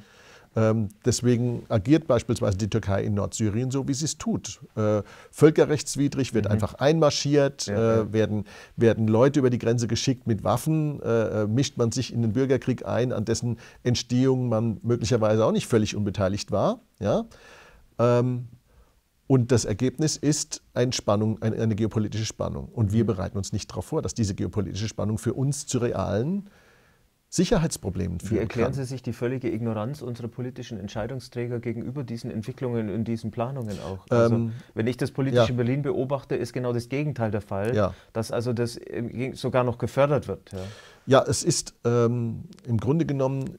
Ähm, deswegen agiert beispielsweise die Türkei in Nordsyrien so, wie sie es tut. Äh, völkerrechtswidrig wird mhm. einfach einmarschiert, ja, äh, ja. Werden, werden Leute über die Grenze geschickt mit Waffen, äh, mischt man sich in den Bürgerkrieg ein, an dessen Entstehung man möglicherweise auch nicht völlig unbeteiligt war. Ja? Ähm, und das Ergebnis ist eine Spannung, eine, geopolitische Spannung. Und wir mhm. bereiten uns nicht darauf vor, dass diese geopolitische Spannung für uns zu realen äh, Sicherheitsproblemen führen Wie erklären kann. Sie sich die völlige Ignoranz unserer politischen Entscheidungsträger gegenüber diesen Entwicklungen und diesen Planungen auch? Also, ähm, wenn ich das politische ja. Berlin beobachte, ist genau das Gegenteil der Fall, ja. dass also das ähm, sogar noch gefördert wird. Ja, ja es ist ähm, im Grunde genommen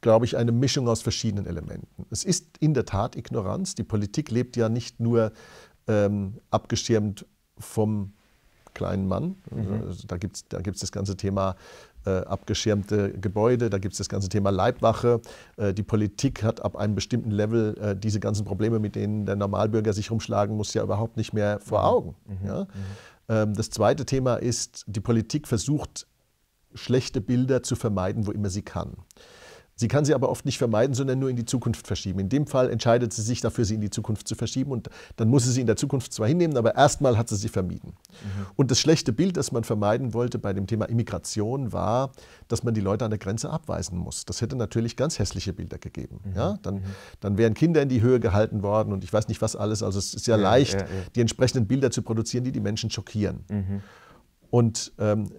glaube ich, eine Mischung aus verschiedenen Elementen. Es ist in der Tat Ignoranz. Die Politik lebt ja nicht nur ähm, abgeschirmt vom kleinen Mann. Mhm. Also, also, da gibt es da gibt's das ganze Thema äh, abgeschirmte Gebäude, da gibt es das ganze Thema Leibwache. Äh, die Politik hat ab einem bestimmten Level äh, diese ganzen Probleme, mit denen der Normalbürger sich rumschlagen muss, ja überhaupt nicht mehr vor mhm. Augen. Mhm. Ja? Mhm. Ähm, das zweite Thema ist, die Politik versucht, schlechte Bilder zu vermeiden, wo immer sie kann. Sie kann sie aber oft nicht vermeiden, sondern nur in die Zukunft verschieben. In dem Fall entscheidet sie sich dafür, sie in die Zukunft zu verschieben und dann muss sie sie in der Zukunft zwar hinnehmen, aber erstmal hat sie sie vermieden. Mhm. Und das schlechte Bild, das man vermeiden wollte bei dem Thema Immigration, war, dass man die Leute an der Grenze abweisen muss. Das hätte natürlich ganz hässliche Bilder gegeben. Mhm. Ja? Dann, mhm. dann wären Kinder in die Höhe gehalten worden und ich weiß nicht was alles. Also es ist ja, ja leicht, ja, ja. die entsprechenden Bilder zu produzieren, die die Menschen schockieren. Mhm. Und ähm,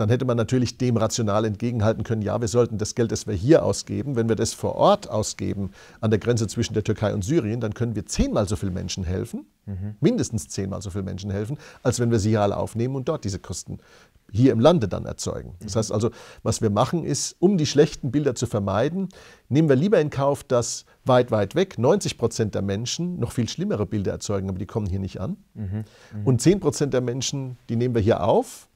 dann hätte man natürlich dem rational entgegenhalten können, ja, wir sollten das Geld, das wir hier ausgeben, wenn wir das vor Ort ausgeben, an der Grenze zwischen der Türkei und Syrien, dann können wir zehnmal so viele Menschen helfen, mhm. mindestens zehnmal so viele Menschen helfen, als wenn wir sie hier alle aufnehmen und dort diese Kosten hier im Lande dann erzeugen. Das mhm. heißt also, was wir machen ist, um die schlechten Bilder zu vermeiden, nehmen wir lieber in Kauf, dass weit, weit weg 90 Prozent der Menschen noch viel schlimmere Bilder erzeugen, aber die kommen hier nicht an. Mhm. mhm. Und 10 Prozent der Menschen, die nehmen wir hier auf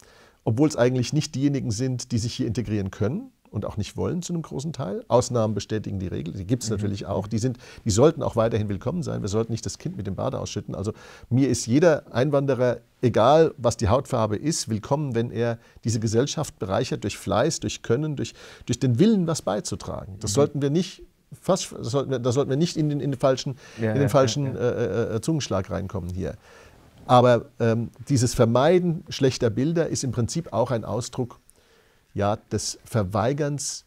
obwohl es eigentlich nicht diejenigen sind, die sich hier integrieren können und auch nicht wollen zu einem großen Teil. Ausnahmen bestätigen die Regel, die gibt es mhm. natürlich auch. Die, sind, die sollten auch weiterhin willkommen sein. Wir sollten nicht das Kind mit dem Bade ausschütten. Also mir ist jeder Einwanderer, egal was die Hautfarbe ist, willkommen, wenn er diese Gesellschaft bereichert durch Fleiß, durch Können, durch, durch den Willen, was beizutragen. Das mhm. sollten wir nicht fast, das sollten wir, das sollten wir nicht in den, in den falschen, ja, in den falschen ja, ja. Äh, äh, äh Zungenschlag reinkommen hier. Aber ähm, dieses Vermeiden schlechter Bilder ist im Prinzip auch ein Ausdruck ja, des Verweigerns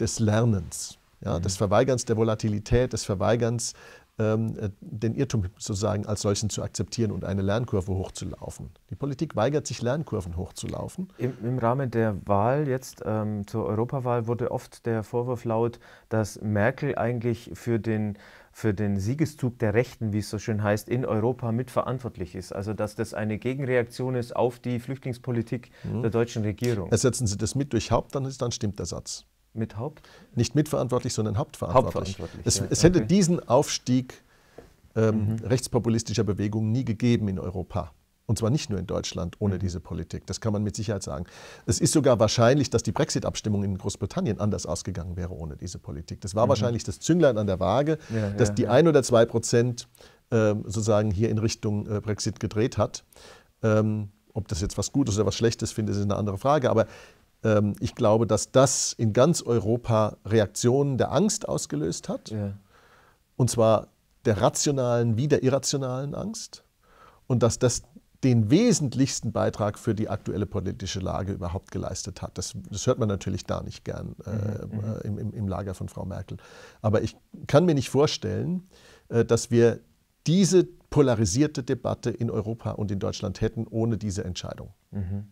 des Lernens, ja, mhm. des Verweigerns der Volatilität, des Verweigerns, ähm, äh, den Irrtum sozusagen als solchen zu akzeptieren und eine Lernkurve hochzulaufen. Die Politik weigert sich, Lernkurven hochzulaufen. Im, im Rahmen der Wahl jetzt ähm, zur Europawahl wurde oft der Vorwurf laut, dass Merkel eigentlich für den für den Siegeszug der Rechten, wie es so schön heißt, in Europa mitverantwortlich ist. Also dass das eine Gegenreaktion ist auf die Flüchtlingspolitik mhm. der deutschen Regierung. Ersetzen Sie das mit durch Haupt, dann, ist, dann stimmt der Satz. Mit Haupt? Nicht mitverantwortlich, sondern hauptverantwortlich. hauptverantwortlich es, ja. es hätte diesen Aufstieg ähm, mhm. rechtspopulistischer Bewegungen nie gegeben in Europa. Und zwar nicht nur in Deutschland ohne mhm. diese Politik. Das kann man mit Sicherheit sagen. Es ist sogar wahrscheinlich, dass die Brexit-Abstimmung in Großbritannien anders ausgegangen wäre ohne diese Politik. Das war mhm. wahrscheinlich das Zünglein an der Waage, ja, dass ja, die ja. ein oder zwei Prozent ähm, sozusagen hier in Richtung äh, Brexit gedreht hat. Ähm, ob das jetzt was Gutes oder was Schlechtes finde, ist eine andere Frage. Aber ähm, ich glaube, dass das in ganz Europa Reaktionen der Angst ausgelöst hat. Und zwar der rationalen wie der irrationalen Angst. Und dass das den wesentlichsten Beitrag für die aktuelle politische Lage überhaupt geleistet hat. Das, das hört man natürlich da nicht gern äh, mhm, mhm. im, im, Lager von Frau Merkel. Aber ich kann mir nicht vorstellen, äh, dass wir diese polarisierte Debatte in Europa und in Deutschland hätten ohne diese Entscheidung. Mhm.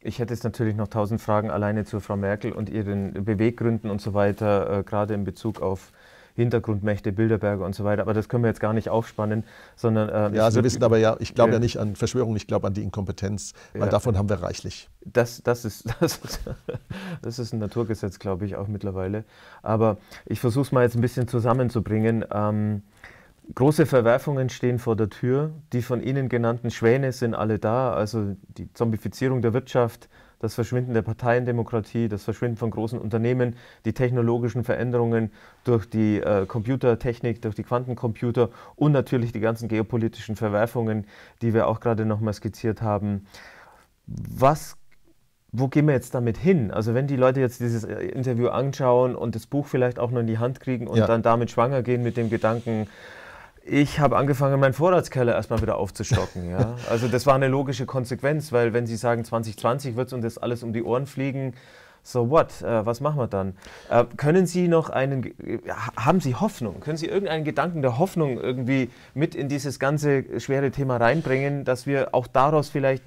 Ich hätte jetzt natürlich noch tausend Fragen alleine zu Frau Merkel und ihren Beweggründen und so weiter, äh, gerade in Bezug auf Hintergrundmächte, Bilderberger und so weiter. Aber das können wir jetzt gar nicht aufspannen, sondern. Ähm, ja, Sie also wissen aber ja, ich glaube ja. ja. nicht an Verschwörung, ich glaube an die Inkompetenz, weil ja. davon haben wir reichlich. Das, das, ist, das, ist, das ist ein Naturgesetz, glaube ich, auch mittlerweile. Aber ich versuche es mal jetzt ein bisschen zusammenzubringen. Ähm, Große Verwerfungen stehen vor der Tür. Die von Ihnen genannten Schwäne sind alle da. Also die Zombifizierung der Wirtschaft, das Verschwinden der Parteiendemokratie, das Verschwinden von großen Unternehmen, die technologischen Veränderungen durch die äh, Computertechnik, durch die Quantencomputer und natürlich die ganzen geopolitischen Verwerfungen, die wir auch gerade nochmal skizziert haben. Was wo gehen wir jetzt damit hin? Also wenn die Leute jetzt dieses äh, Interview anschauen und das Buch vielleicht auch noch in die Hand kriegen und ja. dann damit schwanger gehen mit dem Gedanken, ich habe angefangen, meinen Vorratskeller erstmal wieder aufzustocken. Ja? Also das war eine logische Konsequenz, weil wenn Sie sagen, 2020 wird es uns das alles um die Ohren fliegen, so what, äh, was machen wir dann? Äh, können Sie noch einen, äh, haben Sie Hoffnung? Können Sie irgendeinen Gedanken der Hoffnung irgendwie mit in dieses ganze schwere Thema reinbringen, dass wir auch daraus vielleicht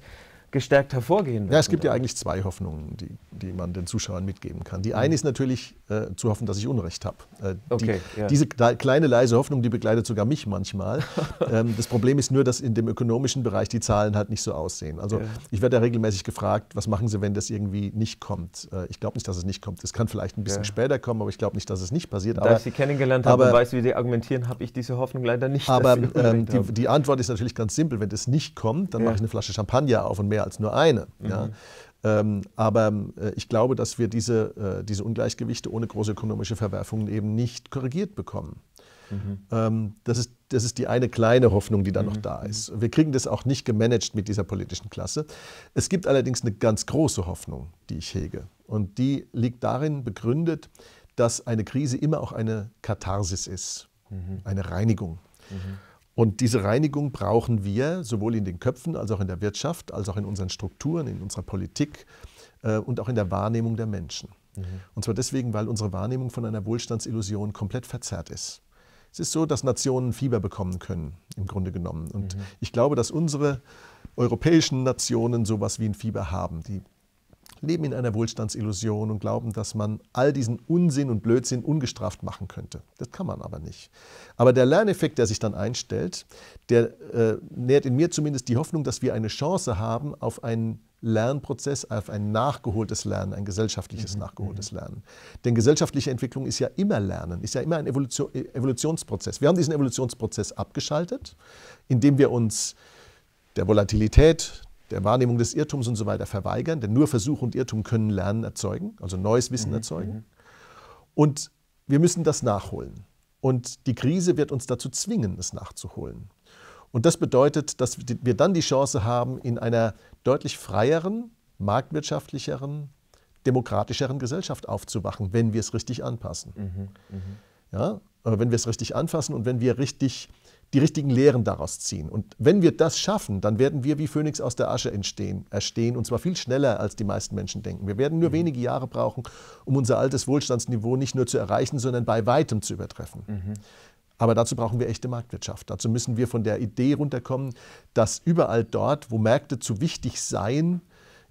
gestärkt hervorgehen werden. Ja, es gibt ja eigentlich zwei Hoffnungen, die, die man den Zuschauern mitgeben kann. Die mhm. eine ist natürlich äh, zu hoffen, dass ich Unrecht habe. Äh, okay, die, ja. Diese kleine leise Hoffnung, die begleitet sogar mich manchmal. ähm, das Problem ist nur, dass in dem ökonomischen Bereich die Zahlen halt nicht so aussehen. Also ja. ich werde ja regelmäßig gefragt, was machen Sie, wenn das irgendwie nicht kommt? Äh, ich glaube nicht, dass es nicht kommt. Es kann vielleicht ein bisschen ja. später kommen, aber ich glaube nicht, dass es nicht passiert. Da aber, ich Sie kennengelernt habe und weiß, wie Sie argumentieren, habe ich diese Hoffnung leider nicht. Aber ähm, die, die Antwort ist natürlich ganz simpel. Wenn das nicht kommt, dann mache ich eine Flasche Champagner auf und mehr mehr als nur eine. Mhm. Ja. Ähm, aber äh, ich glaube, dass wir diese, äh, diese Ungleichgewichte ohne große ökonomische Verwerfungen eben nicht korrigiert bekommen. Mhm. Ähm, das, ist, das ist die eine kleine Hoffnung, die mhm. da mhm. noch da ist. Wir kriegen das auch nicht gemanagt mit dieser politischen Klasse. Es gibt allerdings eine ganz große Hoffnung, die ich hege. Und die liegt darin begründet, dass eine Krise immer auch eine Katharsis ist, mhm. eine Reinigung. Mhm. Und diese Reinigung brauchen wir sowohl in den Köpfen als auch in der Wirtschaft, als auch in unseren Strukturen, in unserer Politik äh, und auch in der Wahrnehmung der Menschen. Mhm. Und zwar deswegen, weil unsere Wahrnehmung von einer Wohlstandsillusion komplett verzerrt ist. Es ist so, dass Nationen Fieber bekommen können, im Grunde genommen. Und mhm. ich glaube, dass unsere europäischen Nationen sowas wie ein Fieber haben. Die leben in einer Wohlstandsillusion und glauben, dass man all diesen Unsinn und Blödsinn ungestraft machen könnte. Das kann man aber nicht. Aber der Lerneffekt, der sich dann einstellt, der äh, nährt in mir zumindest die Hoffnung, dass wir eine Chance haben auf einen Lernprozess, auf ein nachgeholtes Lernen, ein gesellschaftliches mhm. nachgeholtes mhm. Lernen. Denn gesellschaftliche Entwicklung ist ja immer Lernen, ist ja immer ein Evolution, äh, Evolutionsprozess. Wir haben diesen Evolutionsprozess abgeschaltet, indem wir uns der Volatilität, der Wahrnehmung des Irrtums und so weiter verweigern, denn nur Versuch und Irrtum können Lernen erzeugen, also neues Wissen mhm. erzeugen. Mhm. Und wir müssen das nachholen. Und die Krise wird uns dazu zwingen, es nachzuholen. Und das bedeutet, dass wir dann die Chance haben, in einer deutlich freieren, marktwirtschaftlicheren, demokratischeren Gesellschaft aufzuwachen, wenn wir es richtig anpassen. Mhm, mh. Ja, wenn wir es richtig anfassen und wenn wir richtig die richtigen Lehren daraus ziehen. Und wenn wir das schaffen, dann werden wir wie Phönix aus der Asche entstehen, erstehen und zwar viel schneller, als die meisten Menschen denken. Wir werden nur mhm. wenige Jahre brauchen, um unser altes Wohlstandsniveau nicht nur zu erreichen, sondern bei weitem zu übertreffen. Mhm. Aber dazu brauchen wir echte Marktwirtschaft. Dazu müssen wir von der Idee runterkommen, dass überall dort, wo Märkte zu wichtig seien,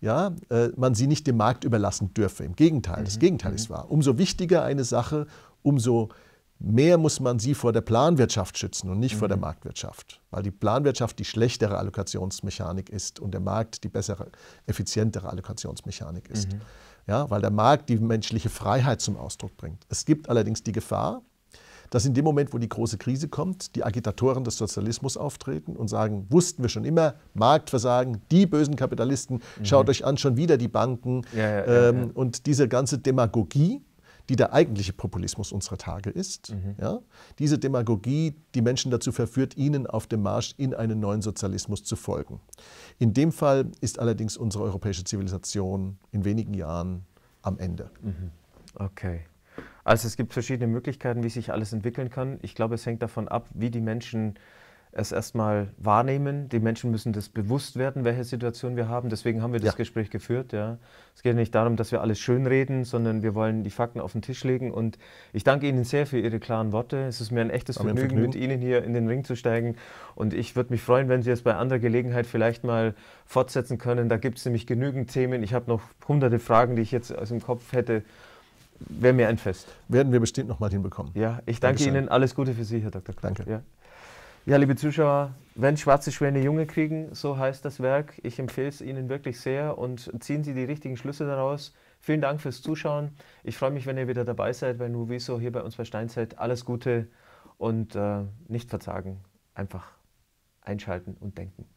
ja, äh, man sie nicht dem Markt überlassen dürfe. Im Gegenteil, mhm. das Gegenteil mhm. ist wahr. Umso wichtiger eine Sache, umso wichtiger Mehr muss man sie vor der Planwirtschaft schützen und nicht mhm. vor der mhm. Marktwirtschaft, weil die Planwirtschaft die schlechtere Allokationsmechanik ist und der Markt die bessere, effizientere Allokationsmechanik ist. Mhm. Ja, weil der Markt die menschliche Freiheit zum Ausdruck bringt. Es gibt allerdings die Gefahr, dass in dem Moment, wo die große Krise kommt, die Agitatoren des Sozialismus auftreten und sagen, wussten wir schon immer, Marktversagen, die bösen Kapitalisten, mhm. schaut euch an, schon wieder die Banken ja, ja, ähm, und diese ganze Demagogie die der eigentliche Populismus unserer Tage ist. Mhm. Ja? Diese Demagogie, die Menschen dazu verführt, ihnen auf dem Marsch in einen neuen Sozialismus zu folgen. In dem Fall ist allerdings unsere europäische Zivilisation in wenigen Jahren am Ende. Mhm. Okay. Also es gibt verschiedene Möglichkeiten, wie sich alles entwickeln kann. Ich glaube, es hängt davon ab, wie die Menschen es erstmal wahrnehmen. Die Menschen müssen das bewusst werden, welche Situation wir haben. Deswegen haben wir das ja. Gespräch geführt. Ja. Es geht nicht darum, dass wir alles schönreden, sondern wir wollen die Fakten auf den Tisch legen. Und ich danke Ihnen sehr für Ihre klaren Worte. Es ist mir ein echtes Vergnügen, Vergnügen, mit Ihnen hier in den Ring zu steigen. Und ich würde mich freuen, wenn Sie es bei anderer Gelegenheit vielleicht mal fortsetzen können. Da gibt es nämlich genügend Themen. Ich habe noch hunderte Fragen, die ich jetzt aus dem Kopf hätte. Wäre mir ein Fest. Werden wir bestimmt noch mal hinbekommen. Ja, ich danke Dankeschön. Ihnen. Alles Gute für Sie, Herr Dr. Kraft. Danke. Ja. Ja, liebe Zuschauer, wenn schwarze Schwäne Junge kriegen, so heißt das Werk. Ich empfehle es Ihnen wirklich sehr und ziehen Sie die richtigen Schlüsse daraus. Vielen Dank fürs Zuschauen. Ich freue mich, wenn ihr wieder dabei seid bei Nuviso hier bei uns bei Steinzeit. Alles Gute und äh, nicht verzagen. Einfach einschalten und denken.